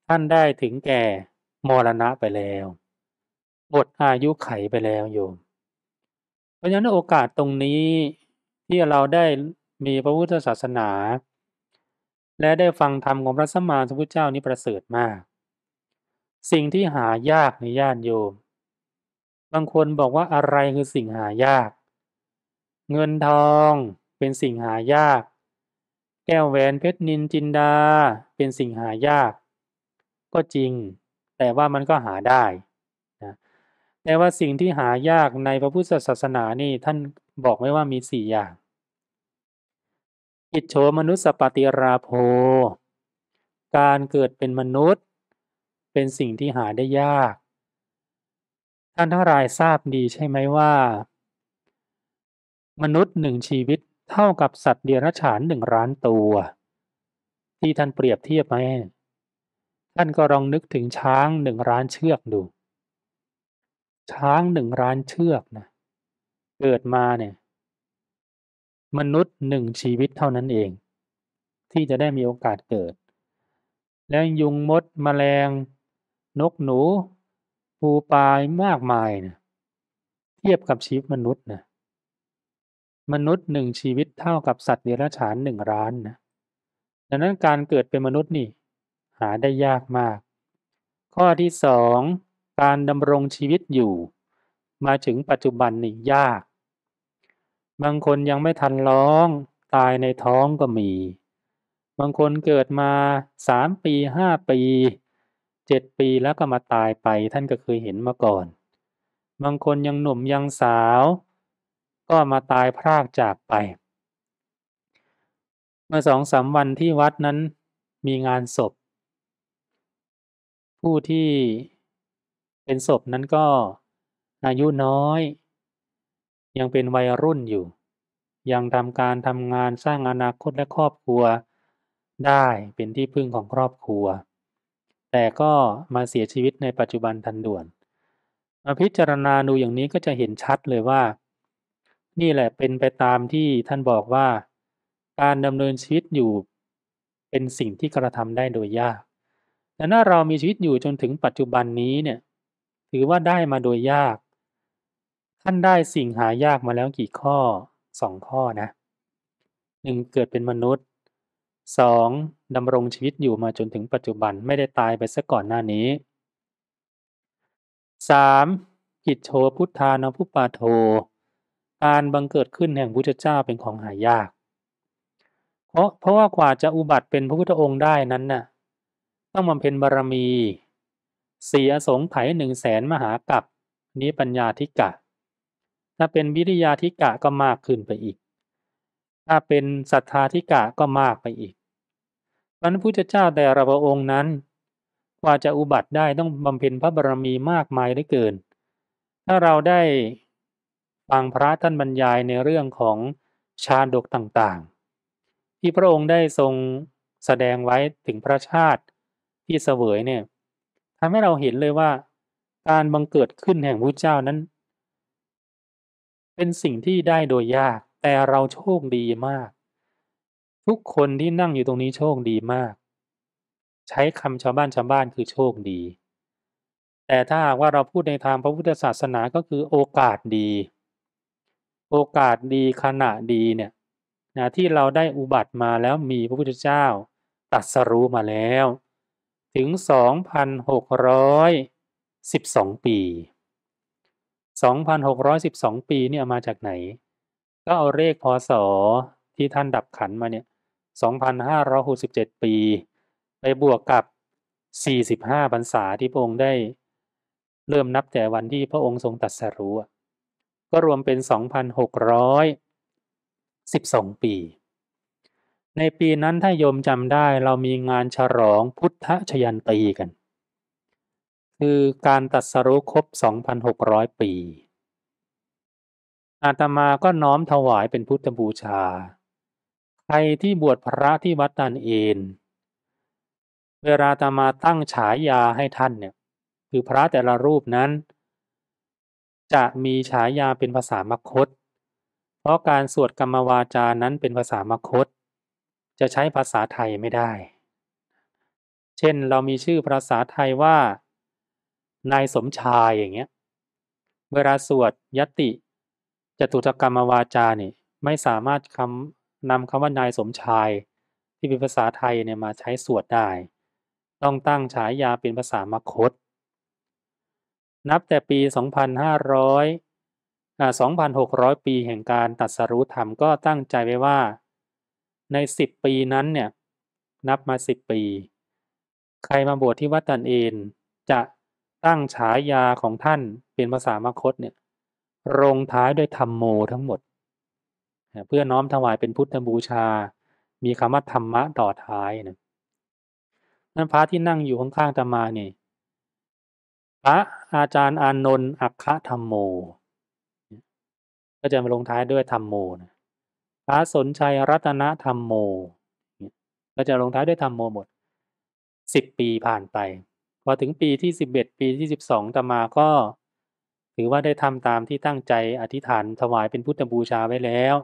ท่านได้ถึงแก่มรณะไปแล้วหมดอายุไขไปแล้วโยมเพราะฉะนั้นโอกาสตรงนี้ที่เราได้มีพระพุทธศาสนาและได้ฟังธรรมของพระสัมมาสัมพุทธเจ้านี้ประเสริฐมาก สิ่งที่หายากในญาติโยม บางคนบอกว่าอะไรคือสิ่งหายาก เงินทองเป็นสิ่งหายาก แก้วแหวนเพชรนินจินดา เป็นสิ่งหายาก ก็จริง แต่ว่ามันก็หาได้นะแต่ว่าสิ่งที่หายากในพระพุทธศาสนานี่ท่านบอกไว้ว่ามีสี่อย่างอิจโฉมนุสปฏิราโภการเกิดเป็นมนุษย์เป็นสิ่งที่หาได้ยาก ท่านทั้งหลายทราบดีใช่ไหมว่า มนุษย์หนึ่งชีวิตเท่ากับสัตว์เดรัจฉานหนึ่งล้านตัว ที่ท่านเปรียบเทียบไหม ท่านก็ลองนึกถึงช้างหนึ่งล้านเชือกดู ช้างหนึ่งล้านเชือกนะ เกิดมาเนี่ยมนุษย์หนึ่งชีวิตเท่านั้นเอง ที่จะได้มีโอกาสเกิด แล้วยุงมดมแมลง นกหนูปูปลายมากมายนะเทียบกับชีวิตมนุษย์นะมนุษย์หนึ่งชีวิตเท่ากับสัตว์เดรัจฉานหนึ่งร้านนะดังนั้นการเกิดเป็นมนุษย์นี่หาได้ยากมาก ข้อที่สองการดำรงชีวิตอยู่ มาถึงปัจจุบัน นี่ยากบางคนยังไม่ทันร้องตายในท้องก็มี บางคนเกิดมาสามปีห้าปีเจ็ดปีแล้วก็มาตายไปท่านก็เคยเห็นมาก่อน บางคนยังหนุ่มยังสาว ก็มาตายพรากจากไปเมื่อสองสามวันที่วัดนั้นมีงานศพ ผู้ที่เป็นศพนั้นก็ อายุน้อยยังเป็นวัยรุ่นอยู่ ยังทำการทำงานสร้างอนาคตและครอบครัว ได้เป็นที่พึ่งของครอบครัว แต่ก็มาเสียชีวิตในปัจจุบันทันด่วนมาพิจารณาดูอย่างนี้ก็จะเห็นชัดเลยว่า นี่แหละเป็นไปตามที่ท่านบอกว่า การดำเนินชีวิตอยู่เป็นสิ่งที่กระทำได้โดยยาก แต่ถ้าเรามีชีวิตอยู่จนถึงปัจจุบันนี้เนี่ยถือว่าได้มาโดยยากท่านได้สิ่งหายากมาแล้วกี่ข้อสองข้อนะหนึ่งเกิดเป็นมนุษย์สองดำรงชีวิตอยู่มาจนถึงปัจจุบันไม่ได้ตายไปซะก่อนหน้านี้สามกิจโชพุทธานาภุปาโท การบังเกิดขึ้นแห่งพุทธเจ้าเป็นของหายาก เพราะเพราะว่ากว่าจะอุบัติเป็นพระพุทธองค์ได้นั้นน่ะต้องบำเพ็ญบารมีสี่อสงไขยหนึ่งแสนมหากัปนี้ปัญญาธิกะถ้าเป็นวิริยาธิกะก็มากขึ้นไปอีก ถ้าเป็นศรัทธาธิกะก็มากไปอีกพระพุทธเจ้าแต่ละพระองค์นั้นกว่าจะอุบัติได้ต้องบำเพ็ญพระบารมีมากมายได้เกิน ถ้าเราได้ฟังพระท่านบรรยายในเรื่องของชาดกต่างๆ ที่พระองค์ได้ทรงแสดงไว้ถึงพระชาติที่เสวยเนี่ยทำให้เราเห็นเลยว่าการบังเกิดขึ้นแห่งพระเจ้านั้นเป็นสิ่งที่ได้โดยยาก แต่เราโชคดีมาก ทุกคนที่นั่งอยู่ตรงนี้โชคดีมาก ใช้คำชาวบ้านชาวบ้านคือโชคดี แต่ถ้าหากว่าเราพูดในทางพระพุทธศาสนาก็คือโอกาสดี โอกาสดีขณะดีเนี่ยนะที่เราได้อุบัติมาแล้วมีพระพุทธเจ้าตัดสรู้มาแล้ว ถึง 2,612 ปี2,612 ปีเนี่ยมาจากไหน ก็เอาเลขพศที่ท่านดับขันมาเนี่ย 2,567 ปี ไปบวกกับ 45 พรรษาที่พระองค์ได้เริ่มนับแต่วันที่พระองค์ทรงตัดสรู้ก็รวมเป็น 2,612 ปี ในปีนั้นถ้าโยมจำได้เรามีงานฉลองพุทธชยันตีกันคือการตัดสรุครบ2,600 ปี อาตมาก็น้อมถวายเป็นพุทธบูชา ใครที่บวชพระที่วัดตันเอนเวลาตาตมาตั้งฉายาให้ท่านเนี่ย คือพระแต่ละรูปนั้น จะมีฉายาเป็นภาษามคต เพราะการสวดกรรมวาจานั้นเป็นภาษามคต จะใช้ภาษาไทยไม่ได้ เช่นเรามีชื่อภาษาไทยว่านายสมชายอย่างเงี้ยเวลาสวดยติจตุตกรรมวาจาเนี่ยไม่สามารถคำนำคำว่านายสมชาย ที่เป็นภาษาไทยเนี่ยมาใช้สวดได้ ต้องตั้งฉายาเป็นภาษามคต นับแต่ปี 2,500อ่า2,600 ปีแห่งการตัดสรุธรรมก็ตั้งใจไว้ว่าใน 10 ปีนั้นเนี่ยนับมา 10 ปี ใครมาบวชที่วัดตันเอนจะตั้งฉายาของท่านเป็นภาษามคตเนี่ยรงท้ายด้วยธรรมโมทั้งหมดเพื่อน้อมถวายเป็นพุทธบูชา มีคำว่าธรรมะต่อท้ายนะนั่นพระที่นั่งอยู่ข้างๆตมานี่พระอาจารย์อานนท์อัคคะธรรมโมก็จะมาลงท้ายด้วยธรรมโมนะพระสนชัยรัตนธรรมโมก็จะลงท้ายด้วยธรรมโมหมดสิบปีผ่านไปพอถึงปีที่11ปีที่12ตมาก็ถือว่าได้ทำตามที่ตั้งใจอธิษฐานถวายเป็นพุทธบูชาไว้แล้ว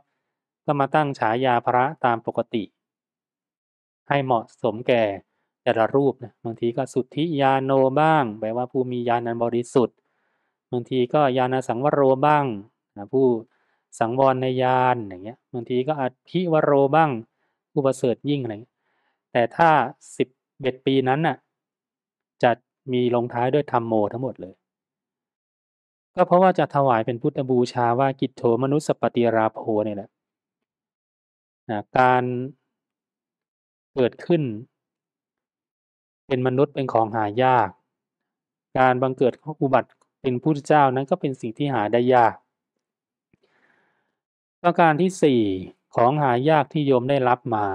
ก็มาตั้งฉายาพระตามปกติ ให้เหมาะสมแก่แต่ละรูปนะบางทีก็สุทธิยาโนบ้างแปลว่าผู้มียานันบริสุทธิ์บางทีก็ยานสังวโรบ้างนะผู้สังวรในยานอย่างเงี้ยบางทีก็อธิวโรบ้างผู้ประเสริฐยิ่งอะไรแต่ถ้าสิบเอ็ดปีนั้นน่ะจัดมีลงท้ายด้วยธรรมโมทั้งหมดเลย ก็เพราะว่าจะถวายเป็นพุทธบูชาว่ากิจโถมนุสปฏิราโพเนี่ยแหละการเกิดขึ้น เป็นมนุษย์เป็นของหายาก การบังเกิดข้ออุบัติเป็นพุทธเจ้านั้นก็เป็นสิ่งที่หาได้ยากประการที่สี่ของหายากที่โยมได้รับมา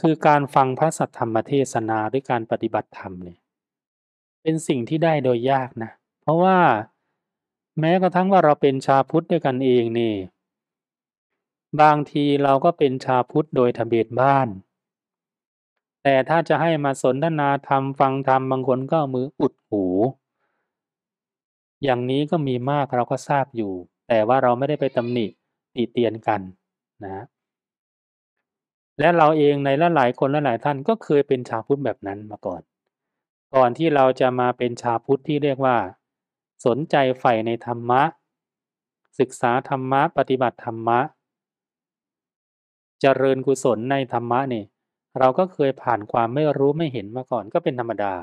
คือการฟังพระสัทธรรมเทศนาหรือการปฏิบัติธรรมเนี่ยเป็นสิ่งที่ได้โดยยากนะเพราะว่า แม้กระทั่งว่าเราเป็นชาพุทธด้วยกันเองนี่ บางทีเราก็เป็นชาพุทธโดยทะเบียนบ้าน แต่ถ้าจะให้มาสนทนาธรรมฟังธรรม บางคนก็มืออุดหู อย่างนี้ก็มีมากเราก็ทราบอยู่ แต่ว่าเราไม่ได้ไปตำหนิติเตียนกัน นะและเราเองในลหลายคนละหลายท่านก็เคยเป็นชาวพุทธแบบนั้นมาก่อน ก่อนที่เราจะมาเป็นชาวพุทธที่เรียกว่า สนใจใฝ่ในธรรมะ ศึกษาธรรมะปฏิบัติธรรมะจเจริญกุศลในธรรมะนี่ เราก็เคยผ่านความไม่รู้ไม่เห็นมาก่อน ก็เป็นธรรมดา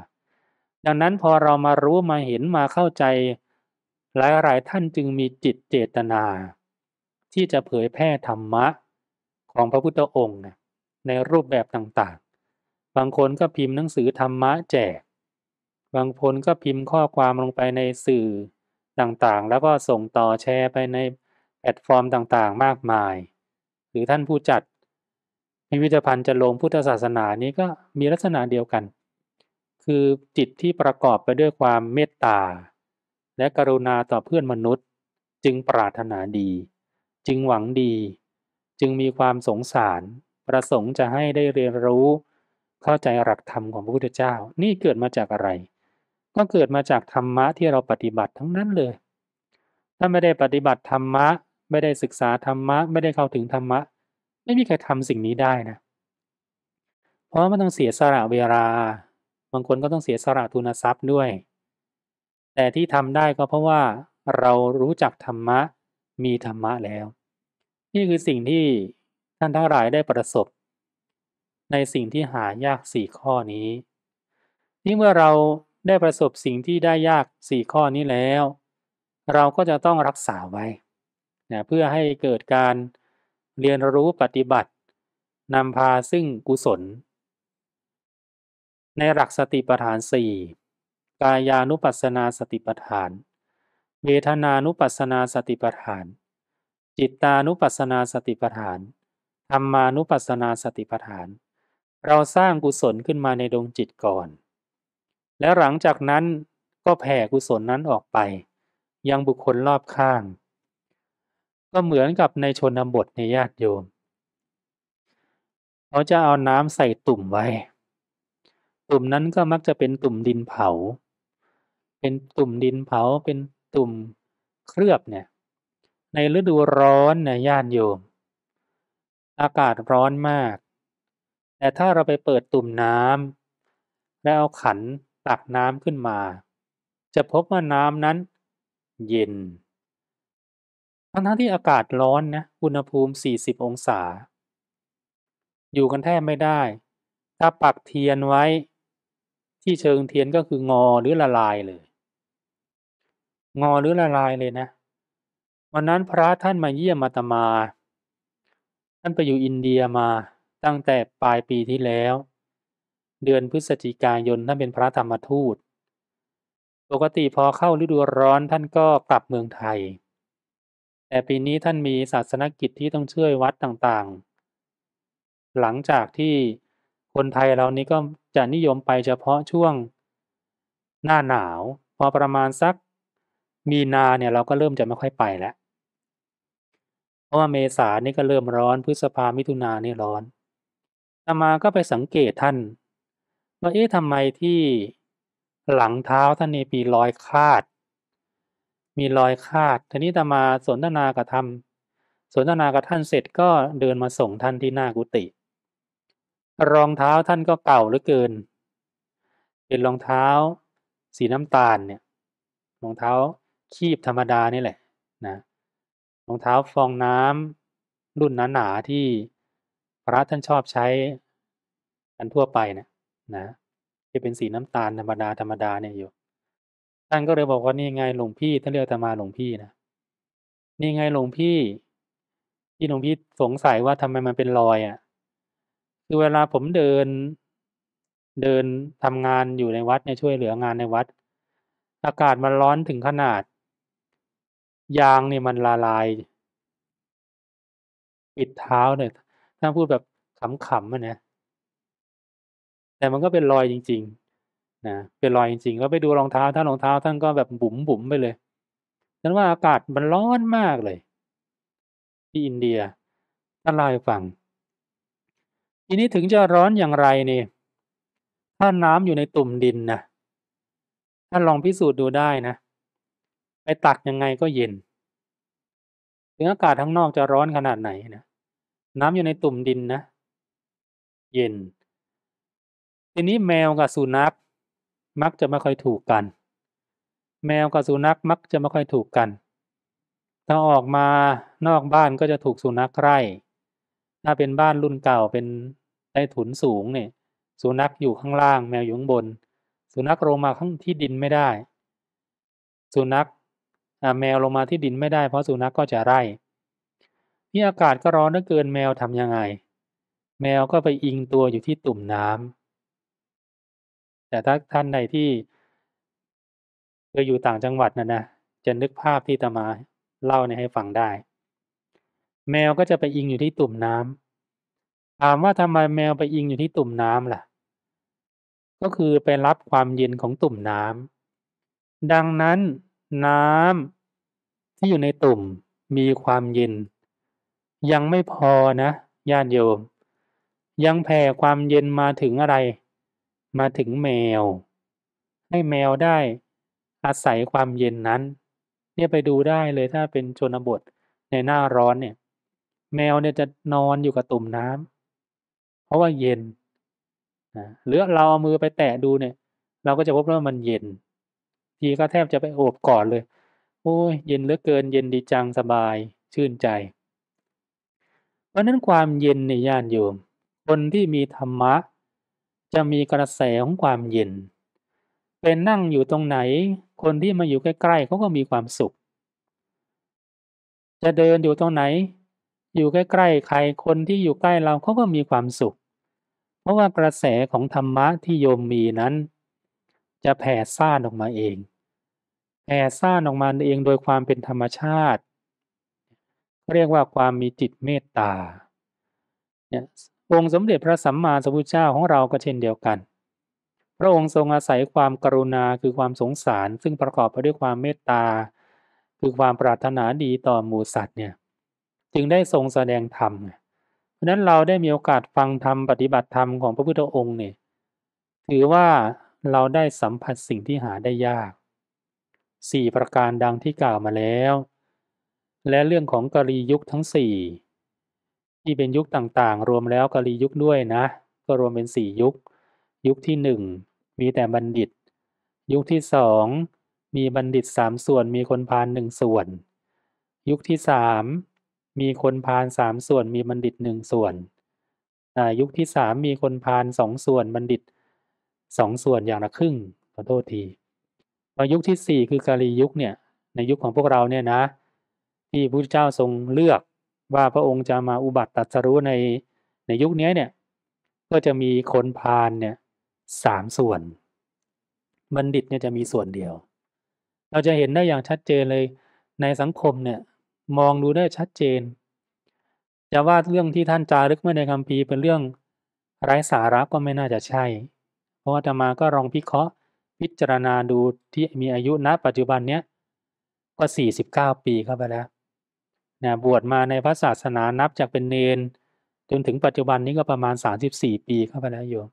ดังนั้นพอเรามารู้มาเห็นมาเข้าใจหลายหลายท่านจึงมีจิตเจตนา ที่จะเผยแพร่ธรรมะของพระพุทธองค์ในรูปแบบต่างๆ บางคนก็พิมพ์หนังสือธรรมะแจก บางคนก็พิมพ์ข้อความลงไปในสื่อต่างๆ แล้วก็ส่งต่อแชร์ไปในแพลตฟอร์มต่างๆ มากมาย หรือท่านผู้จัดพิพิธภัณฑ์จะลงพุทธศาสนานี้ก็มีลักษณะเดียวกัน คือจิตที่ประกอบไปด้วยความเมตตา และกรุณาต่อเพื่อนมนุษย์ จึงปรารถนาดี จึงหวังดี จึงมีความสงสารประสงค์จะให้ได้เรียนรู้ เข้าใจหลักธรรมของพระพุทธเจ้านี่เกิดมาจากอะไร ก็เกิดมาจากธรรมะที่เราปฏิบัติทั้งนั้นเลย ถ้าไม่ได้ปฏิบัติธรรมะไม่ได้ศึกษาธรรมะ ไม่ได้เข้าถึงธรรมะ ไม่มีใครทำสิ่งนี้ได้นะ เพราะมันต้องเสียสละเวลา บางคนก็ต้องเสียสละทุนทรัพย์ด้วย แต่ที่ทำได้ก็เพราะว่าเรารู้จักธรรมะมีธรรมะแล้ว นี่คือสิ่งที่ท่านทั้งหลายได้ประสบในสิ่งที่หายากสี่ข้อนี้ นี่เมื่อเราได้ประสบสิ่งที่ได้ยากสี่ข้อนี้แล้ว เราก็จะต้องรักษาไว้นะเพื่อให้เกิดการเรียนรู้ปฏิบัติ นำพาซึ่งกุศล ในหลักสติปัฏฐานสี่กายานุปัสสนาสติปัฏฐาน เวทนานุปัสสนาสติปัฏฐาน จิตานุปัสสนาสติปัฏฐานธรรมานุปัสสนาสติปัฏฐาน เราสร้างกุศลขึ้นมาในดวงจิตก่อน และหลังจากนั้นก็แผ่กุศลนั้นออกไป ยังบุคคลรอบข้าง ก็เหมือนกับในชนบทในญาติโยมเขาจะเอาน้ำใส่ตุ่มไว้ ตุ่มนั้นก็มักจะเป็นตุ่มดินเผา เป็นตุ่มดินเผาเป็นตุ่มเคลือบเนี่ยในฤดูร้อนในญาติโยมอากาศร้อนมาก แต่ถ้าเราไปเปิดตุ่มน้ำและเอาขันตักน้ำขึ้นมา จะพบว่าน้ำนั้น เย็นทั้งทั้งที่อากาศร้อนนะ อุณหภูมิ40องศา อยู่กันแทบไม่ได้ ถ้าปักเทียนไว้ ที่เชิงเทียนก็คืองอหรือละลายเลย งอหรือละลายเลยนะ วันนั้นพระท่านมาเยี่ยมมาตมาท่านไปอยู่อินเดียมาตั้งแต่ปลายปีที่แล้ว เดือนพฤศจิกายนท่านเป็นพระธรรมทูตปกติพอเข้าฤดูร้อนท่านก็กลับเมืองไทย แต่ปีนี้ท่านมีศาสนกิจที่ต้องช่วยวัดต่างๆ หลังจากที่คนไทยเรานี้ก็จะนิยมไปเฉพาะช่วง หน้าหนาวพอประมาณสักมีนาเนี่ยเราก็เริ่มจะไม่ค่อยไปแล้วราะว่าเมษานี่ก็เริ่มร้อนพฤษภามิถุนานี่ร้อนตามาก็ไปสังเกตท่านว่าเอ๊ะทำไมที่หลังเท้าท่านนี่มีรอยคาด มีรอยคาดทีนี้ตามาสนทนากับธรรม สนทนากับท่านเสร็จก็เดินมาส่งท่านที่หน้ากุฏิรองเท้าท่านก็เก่าเหลือเกิน เป็นรองเท้าสีน้ำตาลเนี่ยรองเท้าคีบธรรมดานี่แหละรองเท้าฟองน้ำรุ่นหนาๆที่พระท่านชอบใช้กันทั่วไปเนะนะจะเป็นสีน้ำตาลธรรมดาธรรมดาเนี่ยอยู่ท่านก็เลยบอกว่านี่ไงหลวงพี่ท่านเรียกตมาหลวงพี่นะนี่ไงหลวงพี่ที่หลวงพี่สงสัยว่าทำไมมันเป็นรอยอะ่ะ คือเวลาผมเดินเดินทำงานอยู่ในวัดเนี่ยช่วยเหลืองานในวัด อากาศมันร้อนถึงขนาดยางเนี่ยมันละลายปิดเท้าเนี่ยถ้าพูดแบบขำๆอะนะแต่มันก็เป็นรอยจริง ๆนะเป็นรอยจริงๆแล้วไปดูรองเท้าท่านรองเท้า ท่านก็แบบบุ๋มบุ๋มไปเลยฉันว่าอากาศมันร้อนมากเลยที่อินเดียท่านเล่าให้ฟังทีนี้ถึงจะร้อนอย่างไรเนี่ยถ้าน้ำอยู่ในตุ่มดินนะท่านลองพิสูจน์ดูได้นะไปตักยังไงก็เย็น ถึงอากาศทั้งนอกจะร้อนขนาดไหนนะ น้ำอยู่ในตุ่มดินนะ เย็น ทีนี้แมวกับสุนัขมักจะไม่ค่อยถูกกัน แมวกับสุนัขมักจะไม่ค่อยถูกกัน ถ้าออกมานอกบ้านก็จะถูกสุนัขไล่ ถ้าเป็นบ้านรุ่นเก่าเป็นใต้ถุนสูงเนี่ยสุนัขอยู่ข้างล่าง แมวอยู่ข้างบน สุนัขลงมาข้างที่ดินไม่ได้ สุนัขแมวลงมาที่ดินไม่ได้เพราะสุนัขกก็จะไล่นี่อากาศก็ร้อนนักเกินแมวทำยังไง แมวก็ไปอิงตัวอยู่ที่ตุ่มน้ำ แต่ถ้าท่านใดที่เคยอยู่ต่างจังหวัดนะนะจะนึกภาพที่ตมาเล่าเนี่ยให้ฟังได้ แมวก็จะไปอิงอยู่ที่ตุ่มน้ำถามว่าทำไมแมวไปอิงอยู่ที่ตุ่มน้ำล่ะ ก็คือไปรับความเย็นของตุ่มน้ำดังนั้นน้ำ ที่อยู่ในตุ่มมีความเย็น ยังไม่พอนะญาติโยม ยังแผ่ความเย็นมาถึงอะไร มาถึงแมว ให้แมวได้อาศัยความเย็นนั้น เนี่ยไปดูได้เลยถ้าเป็นชนบทในหน้าร้อนเนี่ย แมวเนี่ยจะนอนอยู่กับตุ่มน้ำเพราะว่าเย็นนะหรือเราเอามือไปแตะดูเนี่ย เราก็จะพบว่ามันเย็นทีก็แทบจะไปโอบกอดเลย โอ้ย เย็นเหลือเกิน เย็นดีจังสบาย ชื่นใจ เพราะนั้นความเย็นในญาติโยม คนที่มีธรรมะ จะมีกระแสของความเย็น เป็นนั่งอยู่ตรงไหน คนที่มาอยู่ใกล้ ๆเขาก็มีความสุข จะเดินอยู่ตรงไหน อยู่ใกล้ๆใคร คนที่อยู่ใกล้เราเขาก็มีความสุข เพราะว่ากระแสของธรรมะที่โยมมีนั้น จะแผ่ซ่านออกมาเองแผ่ซ่านออกมาเองโดยความเป็นธรรมชาติ เรียกว่าความมีจิตเมตตาเนี่ยองค์สมเด็จพระสัมมาสัมพุทธเจ้าของเราก็เช่นเดียวกัน พระองค์ทรงอาศัยความกรุณาคือความสงสาร ซึ่งประกอบไปด้วยความเมตตา คือความปรารถนาดีต่อหมูสัตว์เนี่ยจึงได้ทรงแสดงธรรม เพราะนั้นเราได้มีโอกาสฟังธรรมปฏิบัติธรรมของพระพุทธองค์เนี่ยถือว่าเราได้สัมผัสสิ่งที่หาได้ยากสี่ประการดังที่กล่าวมาแล้ว และเรื่องของกรียุคทั้งสี่ที่เป็นยุคต่างๆ รวมแล้วกรียุคด้วยนะ ก็รวมเป็นสี่ยุค ยุคที่หนึ่งมีแต่บัณฑิต ยุคที่สองมีบัณฑิตสามส่วนมีคนพาลหนึ่งส่วน ยุคที่สามมีคนพาลสามส่วนมีบัณฑิตหนึ่งส่วนยุคที่สามมีคนพาลสองส่วนบัณฑิตสองส่วนอย่างละครึ่งขอโทษทีมายุคที่ 4 คือกาลียุคเนี่ยในยุคของพวกเราเนี่ยนะที่พระเจ้าทรงเลือกว่าพระองค์จะมาอุบัติตรัสรู้ในในยุคนี้เนี่ยก็จะมีคนพาลเนี่ยสามส่วน บัณฑิตเนี่ยจะมีส่วนเดียว เราจะเห็นได้อย่างชัดเจนเลย ในสังคมเนี่ยมองดูได้ชัดเจน จะว่าเรื่องที่ท่านจารึกไว้ในคำพีเป็นเรื่อง ไร้สาระก็ไม่น่าจะใช่ เพราะว่าจะมาก็ลองพิเคราะห์พิจารณาดูที่มีอายุณ ปัจจุบันเนี้ย ก็สี่สิบเก้าปีเข้าไปแล้วนะบวชมาในพระศาสนานับจากเป็นเนนจนถึงปัจจุบันนี้ก็ประมาณสสสิบี่ปีเข้าไปแล้วโยม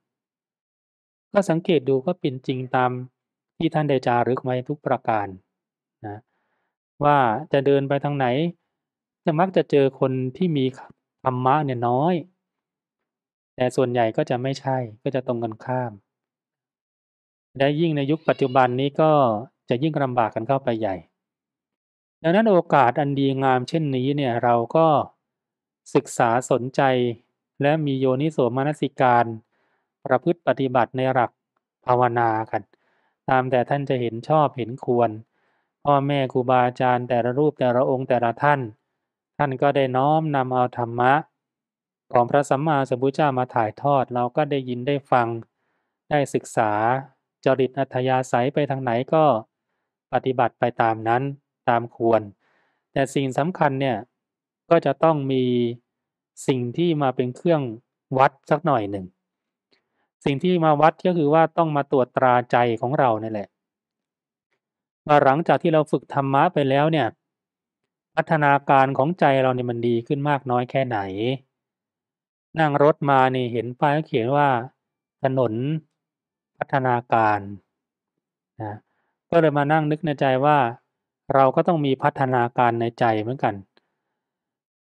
ก็สังเกตดูก็เป็นจริงตามที่ท่านได้จารึกไว้ทุกประการนะว่าจะเดินไปทางไหน จะมักจะเจอคนที่มีธรรมะเนี่ยน้อย แต่ส่วนใหญ่ก็จะไม่ใช่ก็จะตรงกันข้ามและยิ่งในยุคปัจจุบันนี้ก็จะยิ่งลำบากกันเข้าไปใหญ่ ดังนั้นโอกาสอันดีงามเช่นนี้เนี่ยเราก็ศึกษาสนใจและมีโยนิโสมนสิการ ประพฤติปฏิบัติในหลักภาวนากัน ตามแต่ท่านจะเห็นชอบเห็นควร พ่อแม่ครูบาอาจารย์แต่ละรูปแต่ละองค์แต่ละท่าน ท่านก็ได้น้อมนำเอาธรรมะ ของพระสัมมาสัมพุทธเจ้ามาถ่ายทอดเราก็ได้ยินได้ฟังได้ศึกษาจริตอัธยาศัยไปทางไหนก็ปฏิบัติไปตามนั้นตามควร แต่สิ่งสำคัญเนี่ยก็จะต้องมีสิ่งที่มาเป็นเครื่องวัดสักหน่อยหนึ่ง สิ่งที่มาวัดก็คือว่าต้องมาตรวจตราใจของเราเนี่ยแหละว่าหลังจากที่เราฝึกธรรมะไปแล้วเนี่ย พัฒนาการของใจเราเนี่ยมันดีขึ้นมากน้อยแค่ไหน นั่งรถมานี่เห็นป้ายเขียนว่าถนนพัฒนาการนะ ก็เลยมานั่งนึกในใจว่า เราก็ต้องมีพัฒนาการในใจเหมือนกัน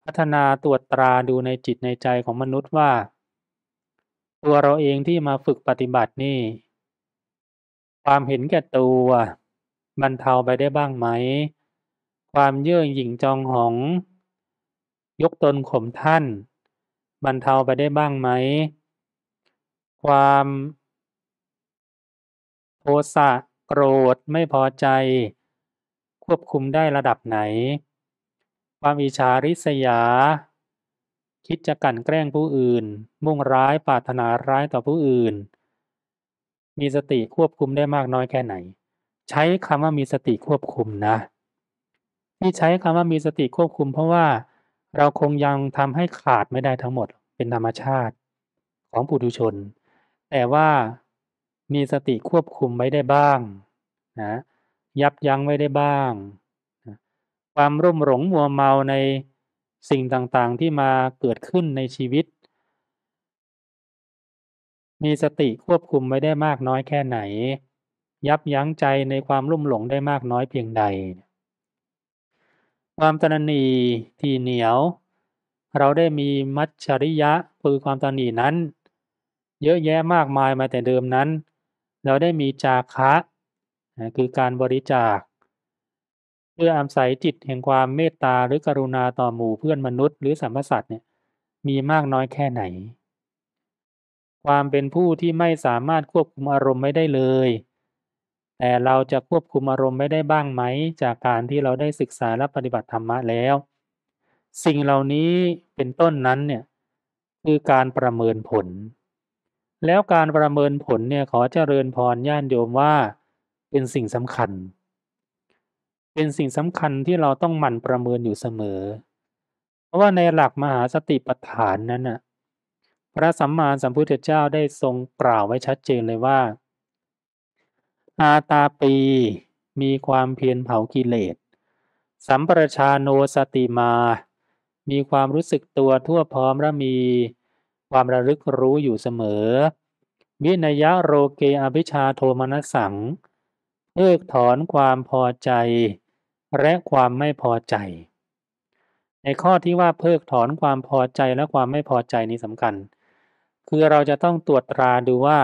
พัฒนาตรวจตราดูในจิตในใจของมนุษย์ว่า ตัวเราเองที่มาฝึกปฏิบัตินี่ ความเห็นแก่ตัวบรรเทาไปได้บ้างไหม ความเย่อหยิ่งจองหอง ยกตนข่มท่านบรรเทาไปได้บ้างไหม ความโทสะโกรธ ไม่พอใจ ควบคุมได้ระดับไหน ความอิจฉาริษยา คิดจะกั่นแกล้งผู้อื่น มุ่งร้ายปาถนาร้ายต่อผู้อื่น มีสติควบคุมได้มากน้อยแค่ไหน ใช้คำว่ามีสติควบคุมนะที่ใช้คำว่ามีสติควบคุม เพราะว่า เราคงยังทำให้ขาดไม่ได้ทั้งหมดเป็นธรรมชาติของปุถุชน แต่ว่ามีสติควบคุมไว้ได้บ้างนะยับยั้งไว้ได้บ้างความร่มหลงมัวเมาในสิ่งต่างๆที่มาเกิดขึ้นในชีวิต มีสติควบคุมไว้ได้มากน้อยแค่ไหน ยับยั้งใจในความรุ่มหลงได้มากน้อยเพียงใด ความตนนีที่เหนียว เราได้มีมัจฉริยะคือความตนนีนั้นเยอะแยะมากมายมาแต่เดิมนั้นเราได้มีจาคะนะคือการบริจาค เพื่ออาศัยจิตแห่งความเมตตาหรือกรุณาต่อหมู่เพื่อนมนุษย์หรือสัมพสัตว์เนี่ยมีมากน้อยแค่ไหน ความเป็นผู้ที่ไม่สามารถควบคุมอารมณ์ไม่ได้เลย แต่เราจะควบคุมอารมณ์ไม่ได้บ้างไหม จากการที่เราได้ศึกษาและปฏิบัติธรรมะแล้ว สิ่งเหล่านี้เป็นต้นนั้นเนี่ยคือการประเมินผลแล้วการประเมินผลเนี่ยขอเจริญพรญาติโยมว่าเป็นสิ่งสำคัญ เป็นสิ่งสำคัญที่เราต้องหมั่นประเมินอยู่เสมอ เพราะว่าในหลักมหาสติปัฏฐานนั้นน่ะพระสัมมาสัมพุทธเจ้าได้ทรงกล่าวไว้ชัดเจนเลยว่า อาตาปีมีความเพียรเผากิเลสสัมปรชาโนสติมา มีความรู้สึกตัวทั่วพร้อมและมีความระลึกรู้อยู่เสมอ วินยะโรเกอภิชาโทมนัสสังเพิกถอนความพอใจ และความไม่พอใจ ในข้อที่ว่าเพิกถอนความพอใจและความไม่พอใจนี้สำคัญ คือเราจะต้องตรวจตราดูว่า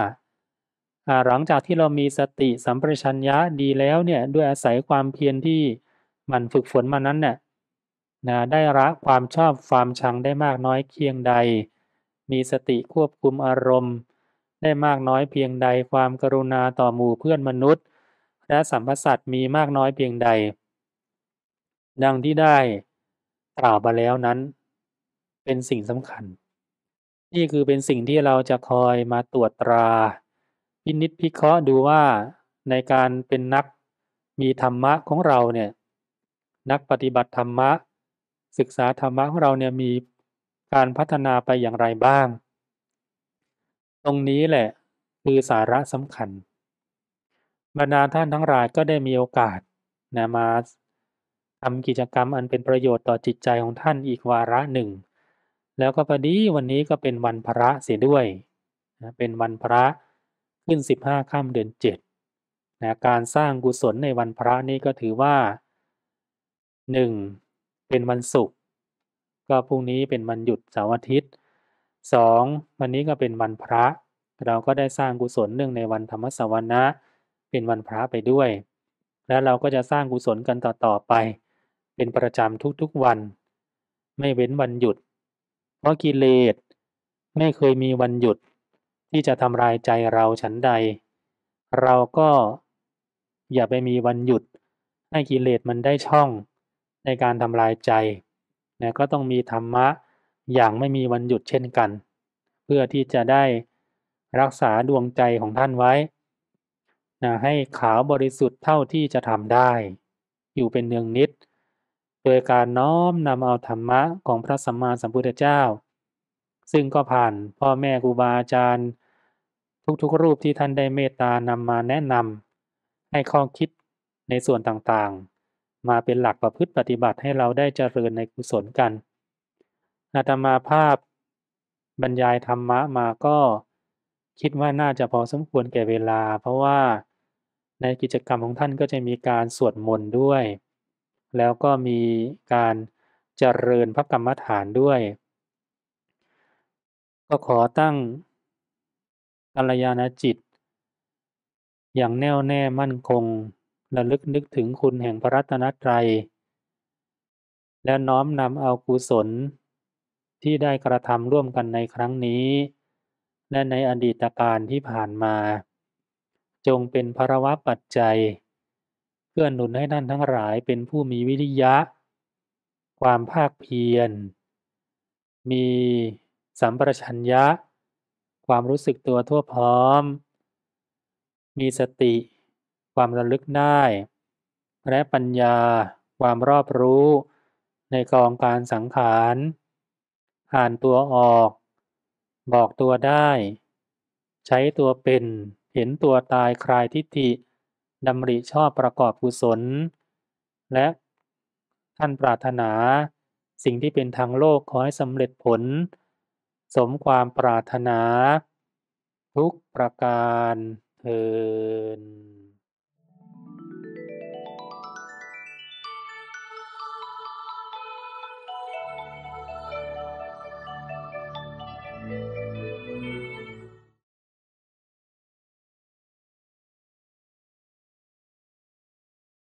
หลังจากที่เรามีสติสัมปชัญญะดีแล้วเนี่ยด้วยอาศัยความเพียรที่มันฝึกฝนมานั้นเนี่ยนะได้ละความชอบความชังได้มากน้อยเคียงใดมีสติควบคุมอารมณ์ได้มากน้อยเพียงใดความกรุณาต่อหมู่เพื่อนมนุษย์ และสัมพสัตมีมากน้อยเพียงใด ดังที่ได้กล่าวมาแล้วนั้นเป็นสิ่งสำคัญ นี่คือเป็นสิ่งที่เราจะคอยมาตรวจตราพินิษพิเคราะห์ดูว่าในการเป็นนักมีธรรมะของเราเนี่ยนักปฏิบัติธรรมะ ศึกษาธรรมะของเราเนี่ยมีการพัฒนาไปอย่างไรบ้าง ตรงนี้แหละ คือสาระสำคัญ บรรดาท่านทั้งหลายก็ได้มีโอกาสนะมาทำกิจกรรมอันเป็นประโยชน์ต่อจิตใจของท่านอีกวาระหนึ่ง แล้วก็พอดีวันนี้ก็เป็นวันพระเสียด้วยนะเป็นวันพระขึ้น 15 ค่ำเดือน7นะการสร้างกุศลในวันพระนี้ก็ถือว่า 1. เป็นวันศุกร์ก็พรุ่งนี้เป็นวันหยุดเสาร์อาทิตย์ 2. วันนี้ก็เป็นวันพระ เราก็ได้สร้างกุศลเนื่องในวันธรรมสวรรคะเป็นวันพระไปด้วย แล้วเราก็จะสร้างกุศลกันต่อ ๆ ไป เป็นประจำทุกๆวัน ไม่เว้นวันหยุด เพราะกิเลสไม่เคยมีวันหยุดที่จะทำลายใจเราฉันใด เราก็อย่าไปมีวันหยุด ให้กิเลสมันได้ช่องในการทำลายใจนะก็ต้องมีธรรมะอย่างไม่มีวันหยุดเช่นกัน เพื่อที่จะได้รักษาดวงใจของท่านไว้นะให้ขาวบริสุทธิ์เท่าที่จะทำได้ อยู่เป็นเนืองนิด โดยการน้อมนำเอาธรรมะของพระสัมมาสัมพุทธเจ้า ซึ่งก็ผ่านพ่อแม่ครูบาอาจารย์ ทุกๆรูปที่ท่านได้เมตตานำมาแนะนำให้ข้อคิดในส่วนต่างมาเป็นหลักประพฤติปฏิบัติให้เราได้เจริญในกุศลกัน อาตมาภาพบรรยายธรรมะมาก็คิดว่าน่าจะพอสมควรแก่เวลา เพราะว่าในกิจกรรมของท่านก็จะมีการสวดมนต์ด้วย แล้วก็มีการเจริญพระกรรมฐานด้วย ก็ขอตั้งกัลยาณจิต อย่างแน่วแน่มั่นคงระลึกนึกถึงคุณแห่งพระรัตนตรัย และน้อมนำเอากุศล ที่ได้กระทำร่วมกันในครั้งนี้ และในอดีตการที่ผ่านมา จงเป็นพระวะปัจจัยเพื่อหนุนให้ท่านทั้งหลายเป็นผู้มีวิริยะ ความภาคเพียร มีสัมปชัญญะ ความรู้สึกตัวทั่วพร้อม มีสติความระลึกได้ และปัญญาความรอบรู้ในกองการสังขารอ่านตัวออก บอกตัวได้ ใช้ตัวเป็นเห็นตัวตายคลายทิฏฐิดำริชอบประกอบกุศลและท่านปรารถนา สิ่งที่เป็นทางโลกขอให้สำเร็จผล สมความปรารถนา ทุกประการเทอ